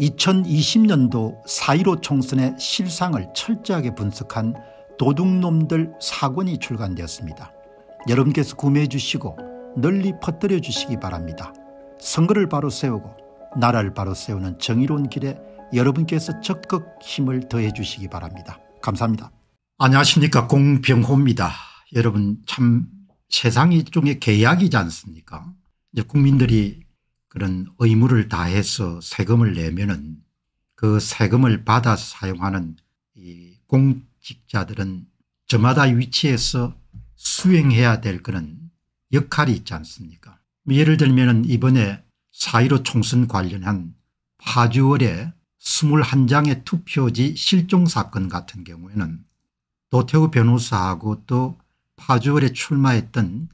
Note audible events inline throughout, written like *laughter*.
2020년도 4.15 총선의 실상을 철저하게 분석한 도둑놈들 사권이 출간되었습니다. 여러분께서 구매해 주시고 널리 퍼뜨려 주시기 바랍니다. 선거를 바로 세우고 나라를 바로 세우는 정의로운 길에 여러분께서 적극 힘을 더해 주시기 바랍니다. 감사합니다. 안녕하십니까 공병호입니다. 여러분 참 세상이 일종의 계약이지 않습니까 이제 국민들이 그런 의무를 다해서 세금을 내면은 그 세금을 받아 사용하는 이 공직자들은 저마다 위치에서 수행해야 될 그런 역할이 있지 않습니까 뭐 예를 들면 은 이번에 4.15 총선 관련한 파주월에 21장의 투표지 실종 사건 같은 경우에는 노태우 변호사하고 또 파주월에 출마했던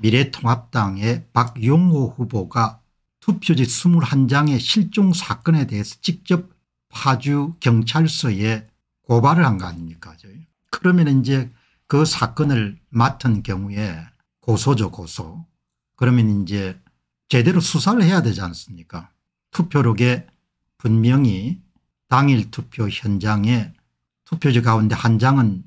미래통합당의 박용호 후보가 투표지 21장의 실종 사건에 대해서 직접 파주 경찰서에 고발을 한 거 아닙니까 그러면 이제 그 사건을 맡은 경우에 고소죠 고소 그러면 이제 제대로 수사를 해야 되지 않습니까 투표록에 분명히 당일 투표 현장에 투표지 가운데 한 장은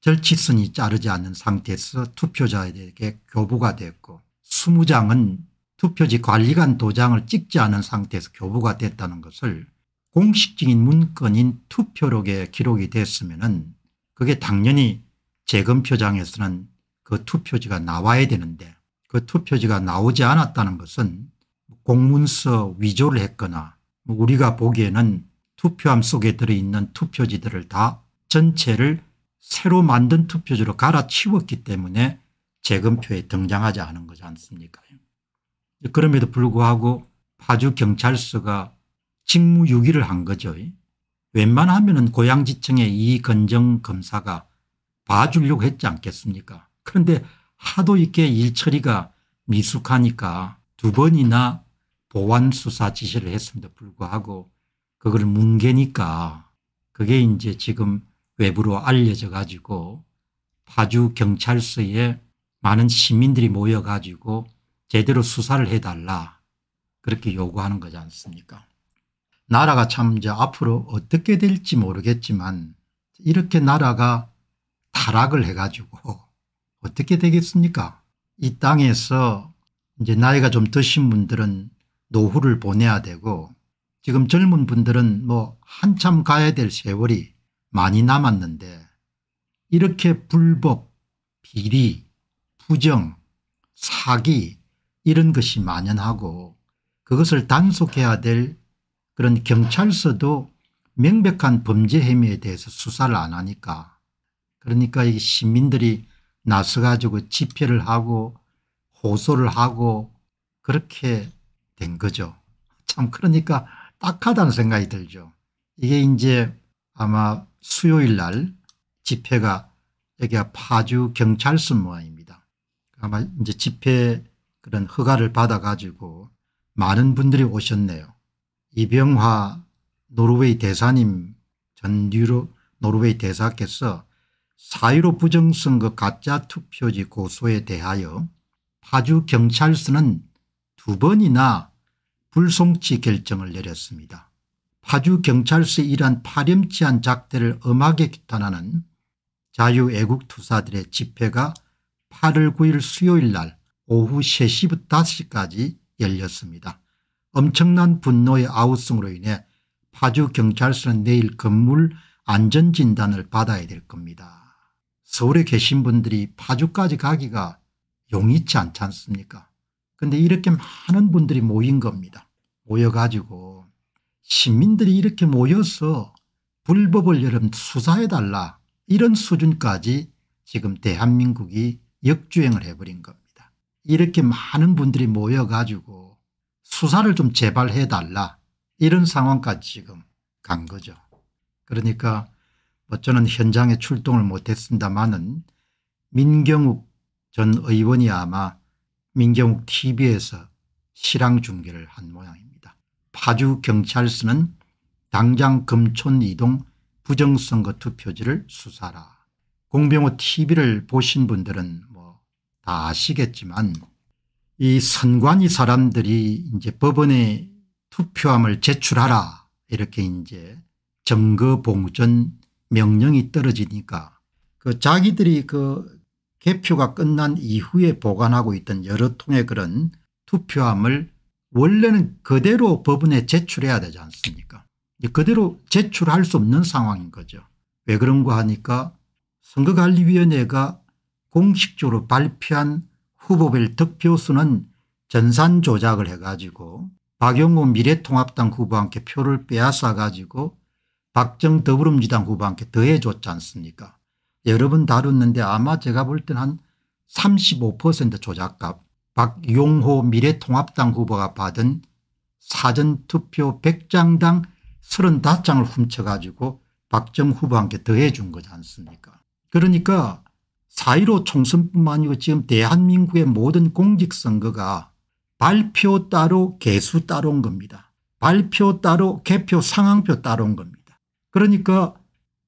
절치선이 자르지 않은 상태에서 투표자에게 교부가 됐고 20장은 투표지 관리관 도장을 찍지 않은 상태에서 교부가 됐다는 것을 공식적인 문건인 투표록에 기록이 됐으면 그게 당연히 재검표장에서는 그 투표지가 나와야 되는데 그 투표지가 나오지 않았다는 것은 공문서 위조를 했거나 뭐 우리가 보기에는 투표함 속에 들어있는 투표지들을 다 전체를 새로 만든 투표지로 갈아치웠기 때문에 재검표에 등장하지 않은 거지 않습니까 그럼에도 불구하고 파주 경찰서가 직무유기를 한 거죠. 웬만하면 은 고양지청의 이건정 검사가 봐주려고 했지 않겠습니까 그런데 하도 이렇게 일처리가 미숙하니까 두 번이나 보완수사 지시를 했음에도 불구하고 그걸 뭉개니까 그게 이제 지금 외부로 알려져 가지고 파주 경찰서에 많은 시민들이 모여 가지고 제대로 수사를 해달라 그렇게 요구하는 거지 않습니까 나라가 참 이제 앞으로 어떻게 될지 모르겠지만 이렇게 나라가 타락을 해가지고 어떻게 되겠습니까 이 땅에서 이제 나이가 좀 드신 분들은 노후를 보내야 되고 지금 젊은 분들은 뭐 한참 가야 될 세월이 많이 남았는데 이렇게 불법, 비리, 부정, 사기 이런 것이 만연하고 그것을 단속해야 될 그런 경찰서도 명백한 범죄 혐의에 대해서 수사를 안 하니까 그러니까 이 시민들이 나서가지고 집회를 하고 호소를 하고 그렇게 된 거죠. 참 그러니까 딱하다는 생각이 들죠. 이게 이제 아마 수요일 날 집회가 여기가 파주 경찰서 모임입니다. 아마 이제 집회 그런 허가를 받아가지고 많은 분들이 오셨네요. 이병화 노르웨이 대사님 전뉴로 노르웨이 대사께서 사유로 부정선거 가짜 투표지 고소에 대하여 파주 경찰서는 두 번이나 불송치 결정을 내렸습니다. 파주 경찰서 이란 파렴치한 작대를 엄하게 규탄하는 자유애국투사들의 집회가 8월 9일 수요일 날 오후 3시부터 5시까지 열렸습니다. 엄청난 분노의 아우성으로 인해 파주 경찰서는 내일 건물 안전진단을 받아야 될 겁니다. 서울에 계신 분들이 파주까지 가기가 용이치 않지 않습니까 근데 이렇게 많은 분들이 모인 겁니다. 모여가지고 시민들이 이렇게 모여서 불법을 여름 수사해달라 이런 수준까지 지금 대한민국이 역주행을 해버린 겁니다. 이렇게 많은 분들이 모여가지고 수사를 좀 제발 해달라 이런 상황까지 지금 간 거죠. 그러니까 뭐 저는 현장에 출동을 못했습니다마는 민경욱 전 의원이 아마 민경욱 tv에서 실황 중계를 한 모양입니다. 파주 경찰서는 당장 금촌 이동 부정선거 투표지를 수사라. 공병호 tv를 보신 분들은 다 아시겠지만 이 선관위 사람들이 이제 법원에 투표함을 제출하라 이렇게 이제 점거 봉전 명령이 떨어지니까 그 자기들이 그 개표가 끝난 이후에 보관하고 있던 여러 통의 그런 투표함을 원래는 그대로 법원에 제출해야 되지 않습니까 그대로 제출할 수 없는 상황인 거죠. 왜 그런가 하니까 선거관리위원회가 공식적으로 발표한 후보별 득표수는 전산 조작을 해가지고 박영호 미래통합당 후보한테 표를 빼앗아 가지고 박정 더불어민주당 후보한테 더해줬지 않습니까 여러 번 다뤘는데 아마 제가 볼 땐 한 35% 조작값 박용호 미래통합당 후보가 받은 사전투표 100장당 35장을 훔쳐가지고 박정 후보한테 더해준 거지 않습니까 그러니까 4.15 총선뿐만 아니고 지금 대한민국의 모든 공직선거가 발표 따로 개수 따로온 겁니다. 발표 따로 개표 상황표 따로온 겁니다. 그러니까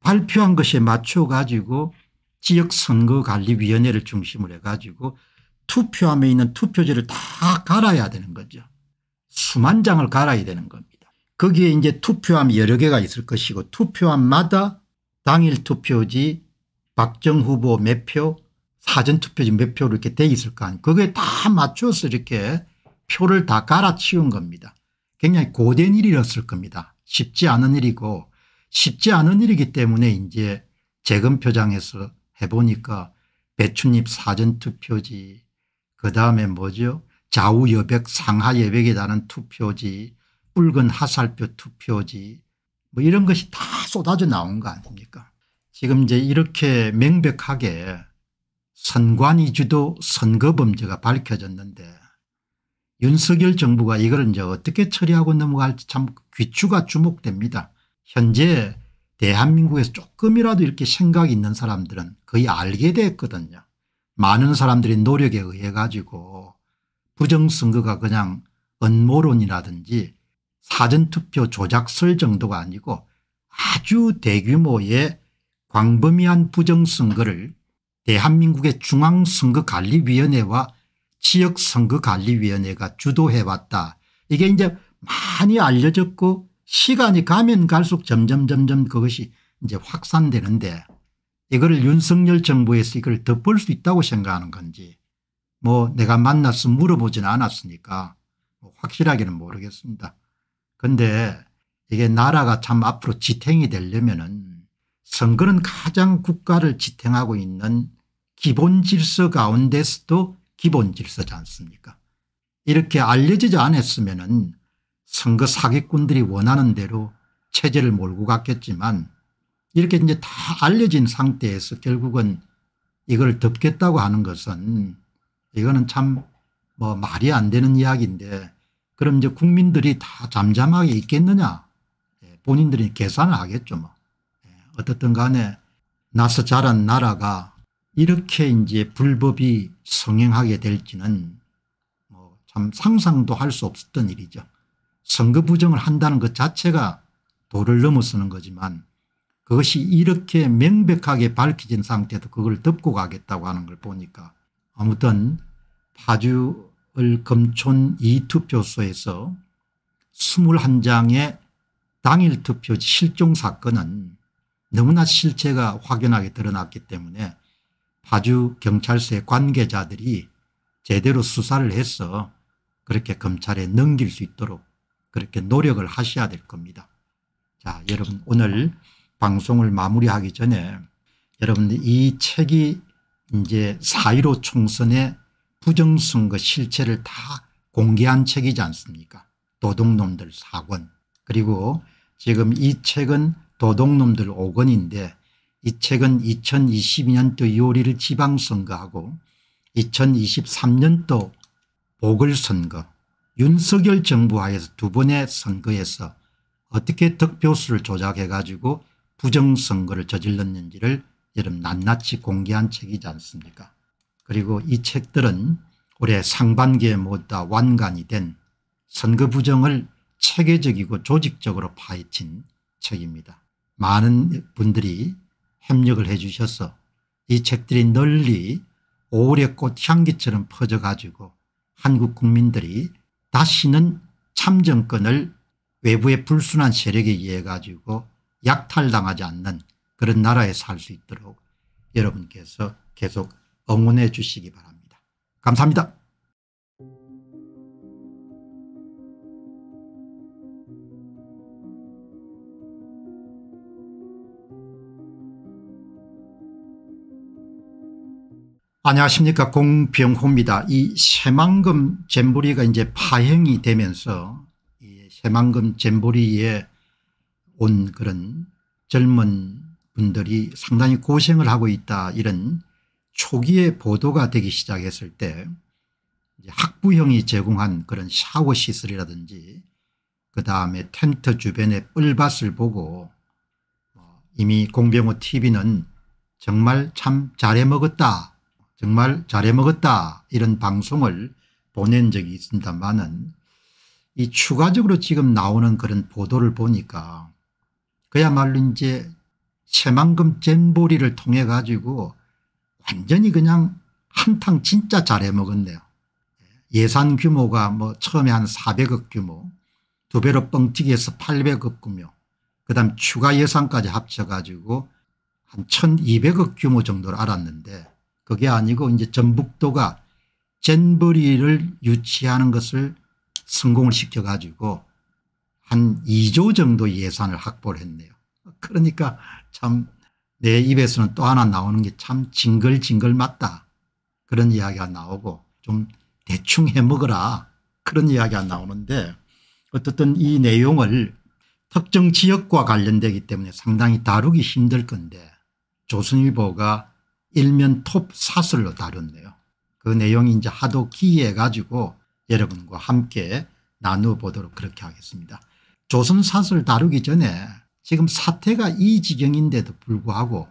발표한 것에 맞춰 가지고 지역선거관리위원회를 중심으로 해 가지고 투표함에 있는 투표지를 다 갈아야 되는 거죠. 수만 장을 갈아야 되는 겁니다. 거기에 이제 투표함 여러 개가 있을 것이고 투표함마다 당일 투표지 박정 후보 몇 표, 사전투표 지몇 표로 이렇게 돼 있을 거 아니에요. 그거에 다 맞춰서 이렇게 표를 다 갈아치운 겁니다. 굉장히 고된 일이었을 겁니다. 쉽지 않은 일이고 쉽지 않은 일이기 때문에 이제 재검표장에서 해보니까 배춧잎 사전투표지 그다음에 뭐죠 좌우여백 상하여백에 다른 투표지 붉은 하살표 투표지 뭐 이런 것이 다 쏟아져 나온 거 아닙니까 지금 이제 이렇게 명백하게 선관 위주도 선거 범죄가 밝혀졌는데 윤석열 정부가 이걸 이제 어떻게 처리하고 넘어갈지 참 귀추가 주목됩니다. 현재 대한민국에서 조금이라도 이렇게 생각이 있는 사람들은 거의 알게 됐거든요. 많은 사람들이 노력에 의해 가지고 부정선거가 그냥 언모론이라든지 사전투표 조작설 정도가 아니고 아주 대규모의 광범위한 부정선거를 대한민국의 중앙선거관리위원회와 지역선거관리위원회가 주도해왔다. 이게 이제 많이 알려졌고 시간이 가면 갈수록 점점 점점 그것이 이제 확산되는데 이거를 윤석열 정부에서 이걸 덮을 수 있다고 생각하는 건지 뭐 내가 만나서 물어보진 않았으니까 뭐 확실하게는 모르겠습니다. 그런데 이게 나라가 참 앞으로 지탱이 되려면 은 선거는 가장 국가를 지탱하고 있는 기본 질서 가운데서도 기본 질서지 않습니까 이렇게 알려지지 않았으면 선거 사기꾼들이 원하는 대로 체제를 몰고 갔겠지만 이렇게 이제 다 알려진 상태에서 결국은 이걸 덮겠다고 하는 것은 이거는 참 뭐 말이 안 되는 이야기인데 그럼 이제 국민들이 다 잠잠하게 있겠느냐 예, 본인들이 계산을 하겠죠 뭐. 어떻든 간에 나서 자란 나라가 이렇게 이제 불법이 성행하게 될지는 뭐참 상상도 할 수 없었던 일이죠. 선거 부정을 한다는 것 자체가 도를 넘어서는 거지만 그것이 이렇게 명백하게 밝혀진 상태에서 그걸 덮고 가겠다고 하는 걸 보니까 아무튼 파주을 검촌 이투표소에서 21장의 당일 투표 실종 사건은 너무나 실체가 확연하게 드러났기 때문에 파주 경찰서의 관계자들이 제대로 수사를 해서 그렇게 검찰에 넘길 수 있도록 그렇게 노력을 하셔야 될 겁니다. 자 여러분 오늘 방송을 마무리하기 전에 여러분들 이 책이 이제 4.15 총선의 부정선거 실체를 다 공개한 책이지 않습니까 도둑놈들 사권 그리고 지금 이 책은 도둑놈들 5권인데 이 책은 2022년도 요리를 지방선거하고 2023년도 보궐선거 윤석열 정부 하에서 두 번의 선거에서 어떻게 득표수를 조작해 가지고 부정선거를 저질렀는지를 여름 낱낱이 공개한 책이지 않습니까 그리고 이 책들은 올해 상반기에 못다 완간이 된 선거 부정을 체계적이고 조직적으로 파헤친 책입니다. 많은 분들이 협력을 해 주셔서 이 책들이 널리 오래꽃 향기처럼 퍼져가지고 한국 국민들이 다시는 참정권을 외부의 불순한 세력에 의해 가지고 약탈당하지 않는 그런 나라에 살 수 있도록 여러분께서 계속 응원해 주시기 바랍니다. 감사합니다. 안녕하십니까 공병호입니다. 이 새만금 잼버리가 이제 파행이 되면서 이 새만금 잼버리에 온 그런 젊은 분들이 상당히 고생을 하고 있다 이런 초기의 보도가 되기 시작했을 때 학부형이 제공한 그런 샤워 시설이라든지 그 다음에 텐트 주변의 뿔밭을 보고 뭐 이미 공병호 tv는 정말 참 잘해먹었다 정말 잘해먹었다 이런 방송을 보낸 적이 있습니다만은 이 추가적으로 지금 나오는 그런 보도를 보니까 그야말로 이제 새만금 잼보리를 통해 가지고 완전히 그냥 한탕 진짜 잘해먹었네요. 예산 규모가 뭐 처음에 한 400억 규모 두 배로 뻥튀기해서 800억 규모 그다음 추가 예산까지 합쳐가지고 한 1200억 규모 정도를 알았는데 그게 아니고 이제 전북도가 젠버리를 유치하는 것을 성공을 시켜가지고 한 2조 정도 예산을 확보를 했네요. 그러니까 참 내 입에서는 또 하나 나오는 게 참 징글징글 맞다. 그런 이야기가 나오고 좀 대충 해먹어라 그런 이야기가 나오는데 어떻든 이 내용을 특정 지역과 관련되기 때문에 상당히 다루기 힘들 건데 조선일보가 일면 톱 사슬로 다뤘네요. 그 내용이 이제 하도 기이해 가지고 여러분과 함께 나누어 보도록 그렇게 하겠습니다. 조선사설 다루기 전에 지금 사태가 이 지경인데도 불구하고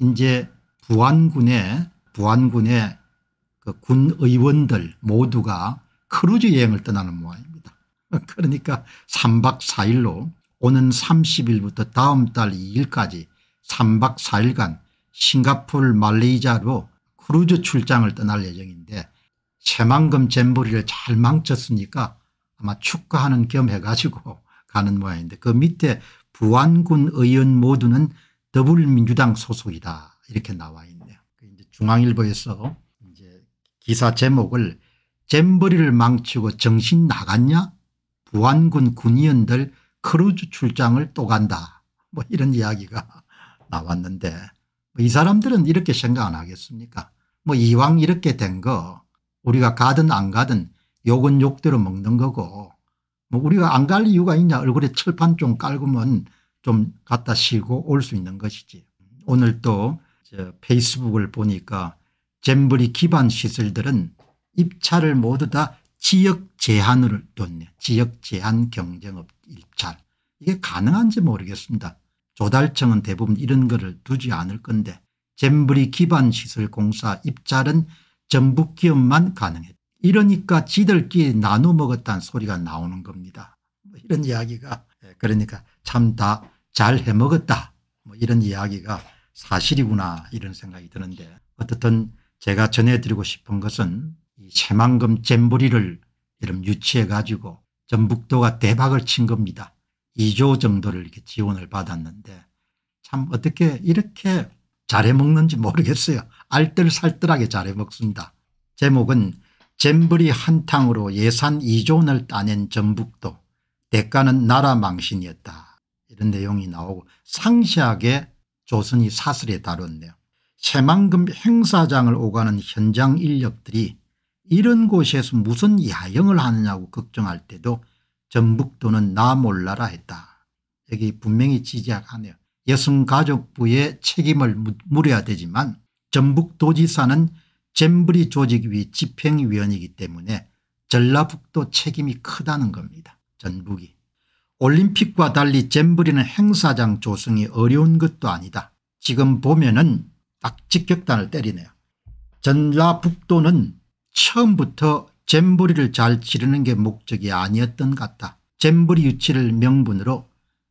이제 부안군의 부안군의 그 군의원들 모두가 크루즈 여행을 떠나는 모양입니다. *laughs* 그러니까 3박 4일로 오는 30일부터 다음 달 2일까지 3박 4일간 싱가폴 말레이자로 크루즈 출장을 떠날 예정인데 새만금 잼버리를 잘 망쳤으니까 아마 축하하는 겸 해가지고 *laughs* 가는 모양인데 그 밑에 부안군 의원 모두는 더불민주당 소속이다 이렇게 나와 있네요. 그 이제 중앙일보에서 이제 기사 제목을 잼버리를 망치고 정신 나갔냐 부안군 군의원들 크루즈 출장을 또 간다 뭐 이런 이야기가 *laughs* 나왔는데 이 사람들은 이렇게 생각 안 하겠습니까 뭐 이왕 이렇게 된 거 우리가 가든 안 가든 욕은 욕대로 먹는 거고 뭐 우리가 안 갈 이유가 있냐 얼굴에 철판 좀 깔고면 좀 갖다 쉬고 올 수 있는 것이지 오늘 또 페이스북을 보니까 잼버리 기반 시설들은 입찰을 모두 다 지역 제한을 뒀네 지역 제한 경쟁업 입찰. 이게 가능한지 모르겠습니다. 조달청은 대부분 이런 거를 두지 않을 건데 잼브리 기반 시설 공사 입찰은 전북 기업만 가능했다. 이러니까 지들끼리 나눠 먹었다는 소리가 나오는 겁니다. 뭐 이런 이야기가 예, 그러니까 참 다 잘 해먹었다 뭐 이런 이야기가 사실이구나 이런 생각이 드는데 어떻든 제가 전해드리고 싶은 것은 이 새만금 잼버리를 이름 유치해 가지고 전북도가 대박을 친 겁니다. 2조 정도를 이렇게 지원을 받았는데 참 어떻게 이렇게 잘해 먹는지 모르겠어요. 알뜰살뜰하게 잘해 먹습니다. 제목은 잼버리 한탕으로 예산 2조 원을 따낸 전북도 대가는 나라 망신이었다 이런 내용이 나오고 상세하게 조선이 사슬에 다뤘네요. 새만금 행사장을 오가는 현장 인력들이 이런 곳에서 무슨 야영을 하느냐고 걱정할 때도 전북도는 나 몰라라 했다. 여기 분명히 지적하네요. 여성가족부의 책임을 물어야 되지만 전북도지사는 잼브리 조직위 집행위원이기 때문에 전라북도 책임이 크다는 겁니다. 전북이. 올림픽과 달리 잼브리는 행사장 조성이 어려운 것도 아니다. 지금 보면은 딱 직격탄을 때리네요. 전라북도는 처음부터 잼버리를 잘 치르는 게 목적이 아니었던 같다. 잼버리 유치를 명분으로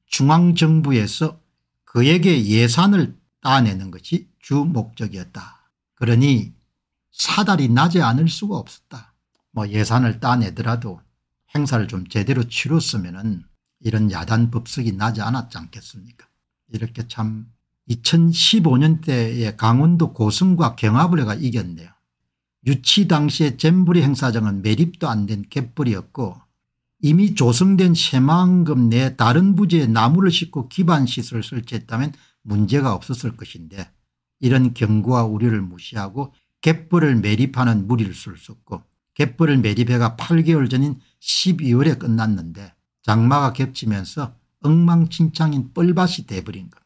중앙정부에서 그에게 예산을 따내는 것이 주 목적이었다. 그러니 사달이 나지 않을 수가 없었다. 뭐 예산을 따내더라도 행사를 좀 제대로 치렀으면 은 이런 야단 법석이 나지 않았지 않겠습니까 이렇게 참 2015년 대에 강원도 고승과 경합을 해가 이겼네요. 유치 당시의 잼부리 행사장은 매립도 안 된 갯벌이었고 이미 조성된 새만금 내 다른 부지에 나무를 싣고 기반시설을 설치했다면 문제가 없었을 것인데 이런 경고와 우려를 무시하고 갯벌을 매립하는 무리를 쓸 수 없고 갯벌을 매립해가 8개월 전인 12월에 끝났는데 장마가 겹치면서 엉망진창인 뻘밭이 돼버린 겁니다.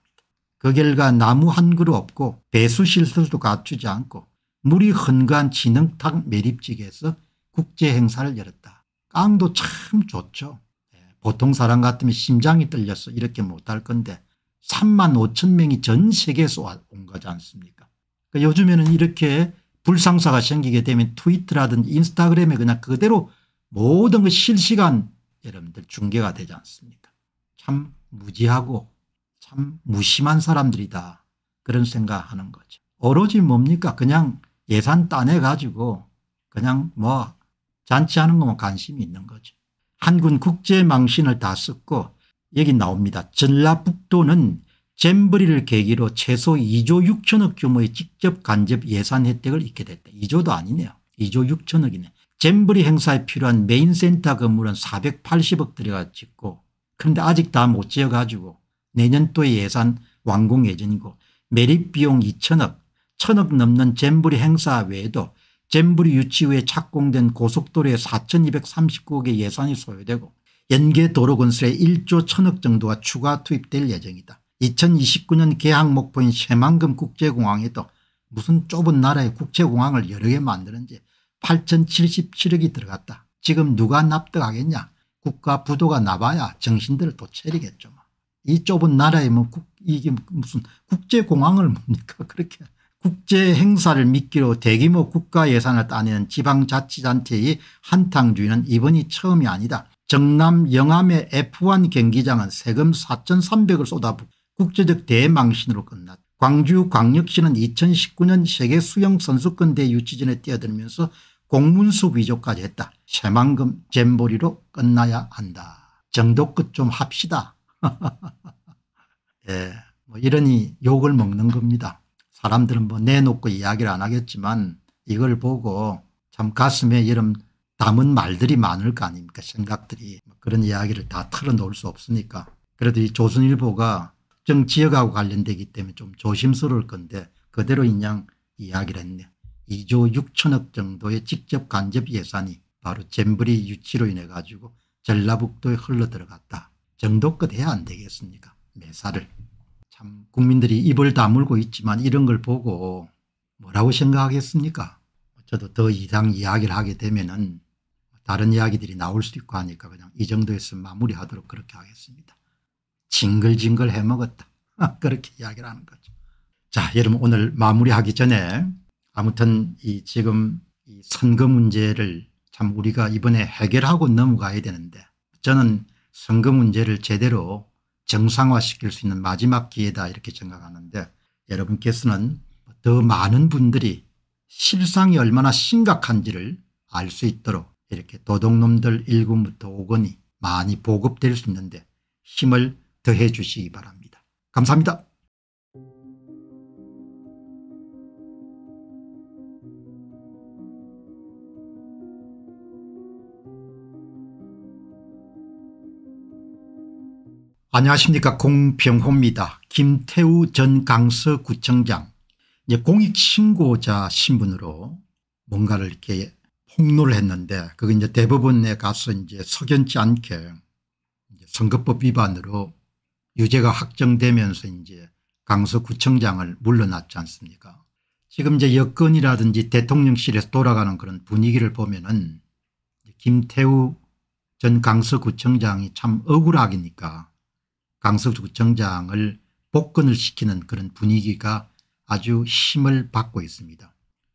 그 결과 나무 한 그루 없고 배수실설도 갖추지 않고 물이 헌간 진흥탕 매립지에서 국제행사를 열었다. 깡도 참 좋죠. 예, 보통 사람 같으면 심장이 떨려서 이렇게 못할 건데 3만 5천 명이 전 세계에서 온 거지 않습니까 그러니까 요즘에는 이렇게 불상사가 생기게 되면 트위터라든지 인스타그램에 그냥 그대로 모든 것 그 실시간 여러분들 중계가 되지 않습니까 참 무지하고 참 무심한 사람들이다 그런 생각하는 거죠. 오로지 뭡니까 그냥 예산 따내 가지고 그냥 뭐 잔치하는 것만 관심이 있는 거죠. 한군 국제망신을 다 썼고 여기 나옵니다. 전라북도는 잼버리를 계기로 최소 2조 6천억 규모의 직접 간접 예산 혜택을 입게 됐다. 2조도 아니네요. 2조 6천억이네. 잼버리 행사에 필요한 메인센터 건물은 480억 들여가 짓고 그런데 아직 다 못 지어가지고 내년도의 예산 완공 예정이고 매립비용 2천억 천억 넘는 잼브리 행사 외에도 잼브리 유치 후에 착공된 고속도로에 4239억의 예산이 소요되고 연계 도로 건설에 1조 천억 정도가 추가 투입될 예정이다. 2029년 개항 목표인 새만금 국제공항에도 무슨 좁은 나라의 국제공항을 여러 개 만드는지 8077억이 들어갔다. 지금 누가 납득하겠냐 국가 부도가 나봐야 정신들을 또 차리겠죠. 뭐. 이 좁은 나라에 뭐 국, 이게 무슨 국제공항을 뭡니까 *laughs* 그렇게 국제 행사를 미끼로 대규모 국가 예산을 따내는 지방자치단체의 한탕주의는 이번이 처음이 아니다. 정남 영암의 F1 경기장은 세금 4,300을 쏟아붓 부 국제적 대망신으로 끝났다. 광주광역시는 2019년 세계수영선수권대 유치전에 뛰어들면서 공문수 위조까지 했다. 새만금 잼보리로 끝나야 한다. 정도 끝 좀 합시다. *laughs* 예, 뭐 이러니 욕을 먹는 겁니다. 사람들은 뭐 내놓고 이야기를 안 하겠지만 이걸 보고 참 가슴에 이름 담은 말들이 많을 거 아닙니까 생각들이 그런 이야기를 다 털어놓을 수 없으니까 그래도 이 조선일보가 특정 지역하고 관련되기 때문에 좀 조심스러울 건데 그대로 인양 이야기를 했네 2조 6천억 정도의 직접 간접 예산이 바로 잼브리 유치로 인해 가지고 전라북도에 흘러들어갔다 정도껏 해야 안 되겠습니까 매사를 참 국민들이 입을 다물고 있지만 이런 걸 보고 뭐라고 생각하겠습니까 저도 더 이상 이야기를 하게 되면 은 다른 이야기들이 나올 수 있고 하니까 그냥 이 정도에서 마무리하도록 그렇게 하겠습니다. 징글징글 해먹었다. *laughs* 그렇게 이야기를 하는 거죠. 자 여러분 오늘 마무리하기 전에 아무튼 이 지금 이 선거 문제를 참 우리가 이번에 해결하고 넘어가야 되는데 저는 선거 문제를 제대로 정상화시킬 수 있는 마지막 기회다 이렇게 생각하는데 여러분께서는 더 많은 분들이 실상이 얼마나 심각한지를 알 수 있도록 이렇게 도둑놈들 1군부터 5군이 많이 보급될 수 있는데 힘을 더해 주시기 바랍니다. 감사합니다. 안녕하십니까 공병호입니다. 김태우 전 강서구청장 이제 공익신고자 신분으로 뭔가를 이렇게 폭로를 했는데 그게 이제 대법원에 가서 이제 석연치 않게 이제 선거법 위반으로 유죄가 확정되면서 이제 강서구청장을 물러났지 않습니까 지금 이제 여건이라든지 대통령실에서 돌아가는 그런 분위기를 보면은 김태우 전 강서구청장이 참 억울하기니까 강서구청장을 복근을 시키는 그런 분위기가 아주 힘을 받고 있습니다.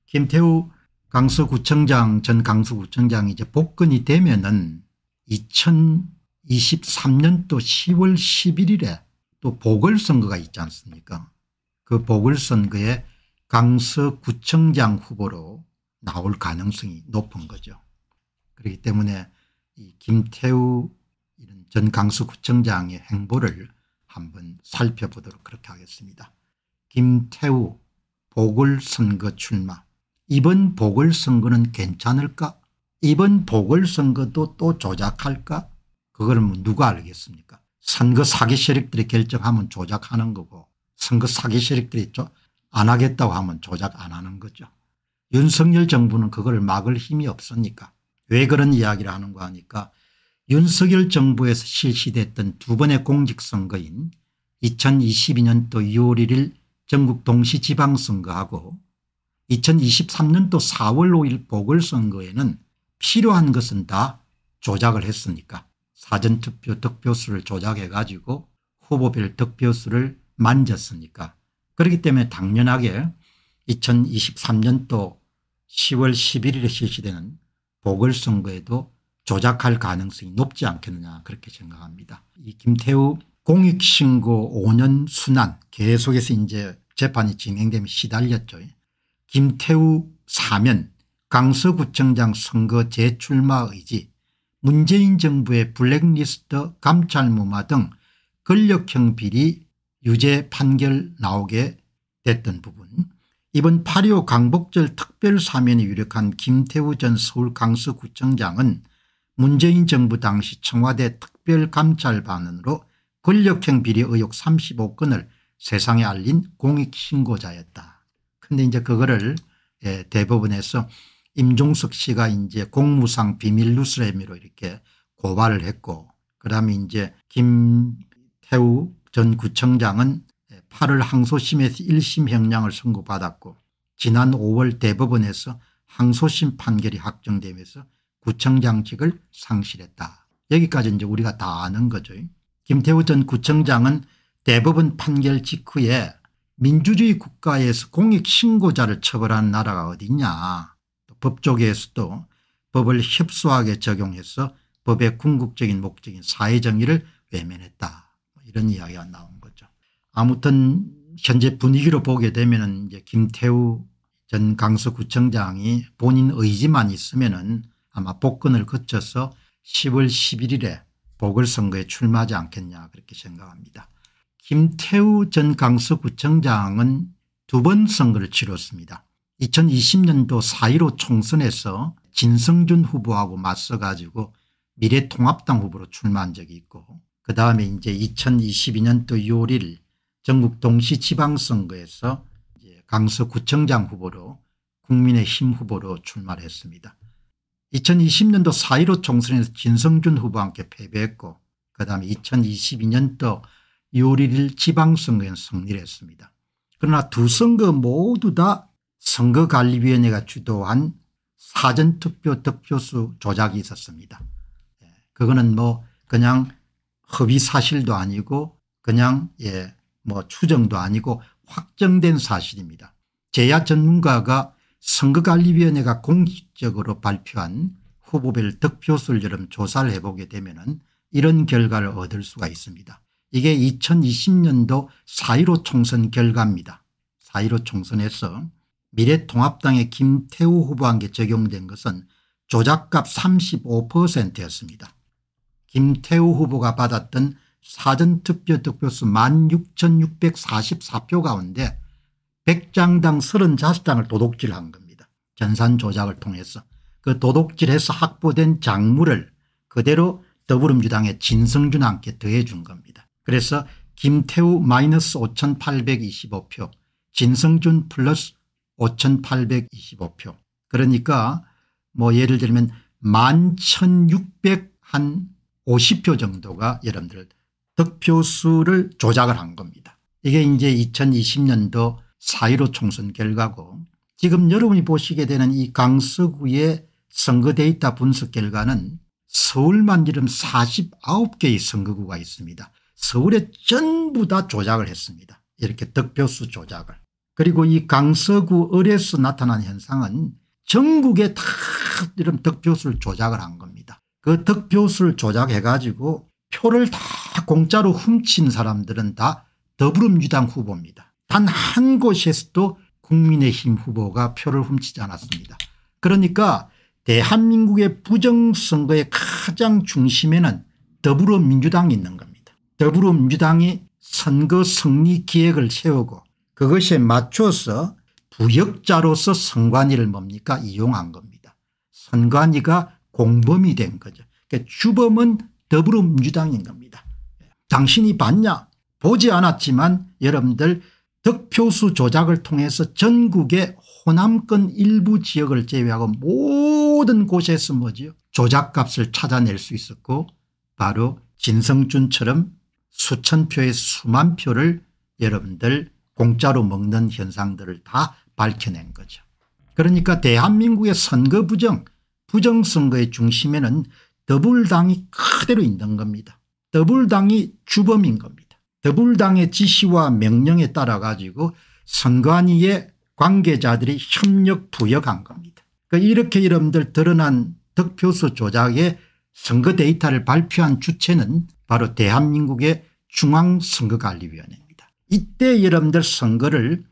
김태우 강서구청장 전 강서구청장이 이제 복근이 되면은 2023년도 10월 11일에 또 보궐선거가 있지 않습니까 그 보궐선거에 강서구청장 후보로 나올 가능성이 높은 거죠. 그렇기 때문에 김태우 전강수구청장의 행보를 한번 살펴보도록 그렇게 하겠습니다. 김태우 보궐선거 출마 이번 보궐선거는 괜찮을까 이번 보궐선거도 또 조작할까 그걸 뭐 누가 알겠습니까 선거 사기 세력들이 결정하면 조작하는 거고 선거 사기 세력들이 안 하겠다고 하면 조작 안 하는 거죠. 윤석열 정부는 그걸 막을 힘이 없으니까 왜 그런 이야기를 하는가 하니까 윤석열 정부에서 실시됐던 두 번의 공직선거인 2022년도 2월 1일 전국 동시지방선거하고 2023년도 4월 5일 보궐선거에는 필요한 것은 다 조작을 했으니까 사전투표 득표수를 조작해 가지고 후보별 득표수를 만졌으니까 그렇기 때문에 당연하게 2023년도 10월 11일에 실시되는 보궐선거에도 조작할 가능성이 높지 않겠느냐 그렇게 생각합니다. 이 김태우 공익신고 5년 순환 계속해서 이제 재판이 진행되면 시달렸죠. 김태우 사면 강서구청장 선거 재출마 의지 문재인 정부의 블랙리스트 감찰무마 등 권력형 비리 유죄 판결 나오게 됐던 부분 이번 8.25 강복절 특별사면이 유력한 김태우 전 서울 강서구청장은 문재인 정부 당시 청와대 특별감찰반으로 권력형 비리 의혹 35건을 세상에 알린 공익신고자였다. 근데 이제 그거를 예, 대법원에서 임종석 씨가 이제 공무상 비밀 누설 혐의로 이렇게 고발을 했고 그다음에 이제 김태우 전 구청장은 8월 예, 항소심에서 1심 형량을 선고받았고 지난 5월 대법원에서 항소심 판결이 확정되면서 구청장직을 상실했다. 여기까지 이제 우리가 다 아는 거죠. 김태우 전 구청장은 대법원 판결 직후에 민주주의 국가에서 공익신고자를 처벌한 나라가 어디냐 법조계에서도 법을 협소하게 적용해서 법의 궁극적인 목적인 사회정의를 외면했다 뭐 이런 이야기가 나온 거죠. 아무튼 현재 분위기로 보게 되면 김태우 전 강서구청장이 본인 의지만 있으면 은 아마 복근을 거쳐서 10월 11일에 보궐선거에 출마하지 않겠냐 그렇게 생각합니다. 김태우 전 강서구청장은 두 번 선거를 치렀습니다. 2020년도 4.15 총선에서 진성준 후보하고 맞서 가지고 미래통합당 후보로 출마한 적이 있고 그 다음에 이제 2022년도 6월 1일 전국 동시지방선거에서 강서구청장 후보로 국민의힘 후보로 출마를 했습니다. 2020년도 4.15 총선에서 진성준 후보와 함께 패배했고 그다음 에 2022년도 2월 1일 지방선거에 승리를 했습니다. 그러나 두 선거 모두 다 선거관리위원회가 주도한 사전투표 득표수 조작이 있었습니다. 예, 그거는 뭐 그냥 허위사실도 아니고 그냥 예뭐 추정도 아니고 확정된 사실입니다. 제야 전문가가 선거관리위원회가 공식적으로 발표한 후보별 득표수를 여름 조사를 해보게 되면 은 이런 결과를 얻을 수가 있습니다. 이게 2020년도 4.15 총선 결과입니다. 4.15 총선에서 미래통합당의 김태우 후보한테 적용된 것은 조작값 35%였습니다. 김태우 후보가 받았던 사전투표 득표수 16,644표 가운데 100장당 3 0자식을 도둑질한 겁니다. 전산 조작을 통해서. 그 도둑질해서 확보된 작물을 그대로 더불어민주당의 진성준한테 더해준 겁니다. 그래서 김태우 마이너스 5825표 진성준 플러스 5825표 그러니까 뭐 예를 들면 1 1 6 50표 정도가 여러분들 득표수를 조작을 한 겁니다. 이게 이제 2020년도 4.15 총선 결과고 지금 여러분이 보시게 되는 이 강서구의 선거 데이터 분석 결과는 서울만 지름 49개의 선거구가 있습니다. 서울에 전부 다 조작을 했습니다. 이렇게 득표수 조작을. 그리고 이 강서구 을에서 나타난 현상은 전국에 다 이런 득표수를 조작을 한 겁니다. 그 득표수를 조작해 가지고 표를 다 공짜로 훔친 사람들은 다 더불어민주당 후보입니다. 단한 곳에서도 국민의힘 후보가 표를 훔치지 않았습니다. 그러니까 대한민국의 부정선거의 가장 중심에는 더불어민주당이 있는 겁니다. 더불어민주당이 선거 승리 기획을 세우고 그것에 맞춰서 부역자로서 선관위를 뭡니까 이용한 겁니다. 선관위가 공범이 된 거죠. 그러니까 주범은 더불어민주당인 겁니다. 당신이 봤냐 보지 않았지만 여러분들 득표수 조작을 통해서 전국의 호남권 일부 지역을 제외하고 모든 곳에서 뭐지요 조작값을 찾아낼 수 있었고 바로 진성준처럼 수천 표의 수만 표를 여러분들 공짜로 먹는 현상들을 다 밝혀낸 거죠. 그러니까 대한민국의 선거 부정 부정선거의 중심에는 더불당이 그대로 있는 겁니다. 더불당이 주범인 겁니다. 더불당의 지시와 명령에 따라 가지고 선관위의 관계자들이 협력 부여한 겁니다. 그러니까 이렇게 이름들 드러난 득표수 조작의 선거 데이터를 발표한 주체는 바로 대한민국의 중앙선거관리위원회입니다. 이때 여러분들 선거를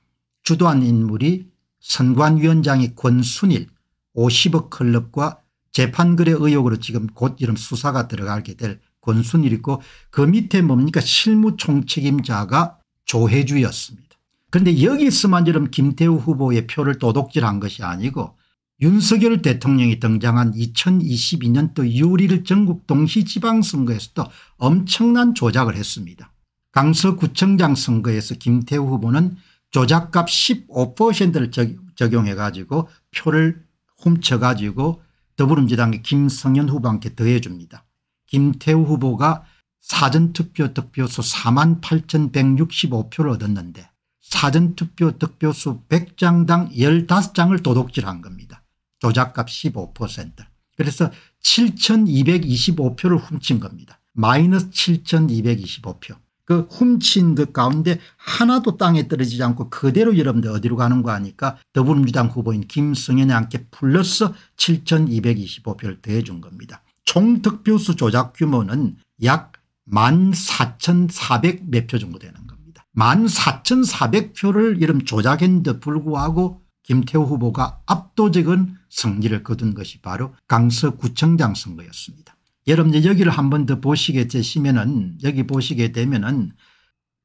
주도한 인물이 선관위원장의 권순일 50억 클럽과 재판거래 의혹으로 지금 곧 이름 수사가 들어가게 될 권순일 있고 그 밑에 뭡니까 실무총책임자가 조혜주였습니다. 그런데 여기서만처럼 김태우 후보의 표를 도둑질한 것이 아니고 윤석열 대통령이 등장한 2022년도 유리를 전국 동시지방선거에서도 엄청난 조작을 했습니다. 강서구청장 선거에서 김태우 후보는 조작값 15%를 적용해 가지고 표를 훔쳐 가지고 더불어민주당의 김성현 후보한테 더해 줍니다. 김태우 후보가 사전투표 득표수 4만 8,165표를 얻었는데 사전투표 득표수 100장당 15장을 도둑질한 겁니다. 조작값 15% 그래서 7,225표를 훔친 겁니다. 마이너스 7,225표. 그 훔친 그 가운데 하나도 땅에 떨어지지 않고 그대로 여러분들 어디로 가는 거 아니까 더불어민주당 후보인 김승현이 함께 플러스 7,225표를 더해준 겁니다. 총 득표수 조작 규모는 약 14,400 몇 표 정도 되는 겁니다. 14,400표를 이름 조작했는데 불구하고 김태우 후보가 압도적인 승리를 거둔 것이 바로 강서구청장 선거였습니다. 여러분 여기를 한 번 더 보시게 되시면은 여기 보시게 되면은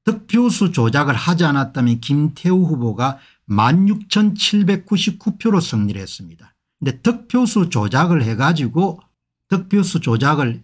득표수 조작을 하지 않았다면 김태우 후보가 16,799표로 승리를 했습니다. 근데 득표수 조작을 해가지고 득표수 조작을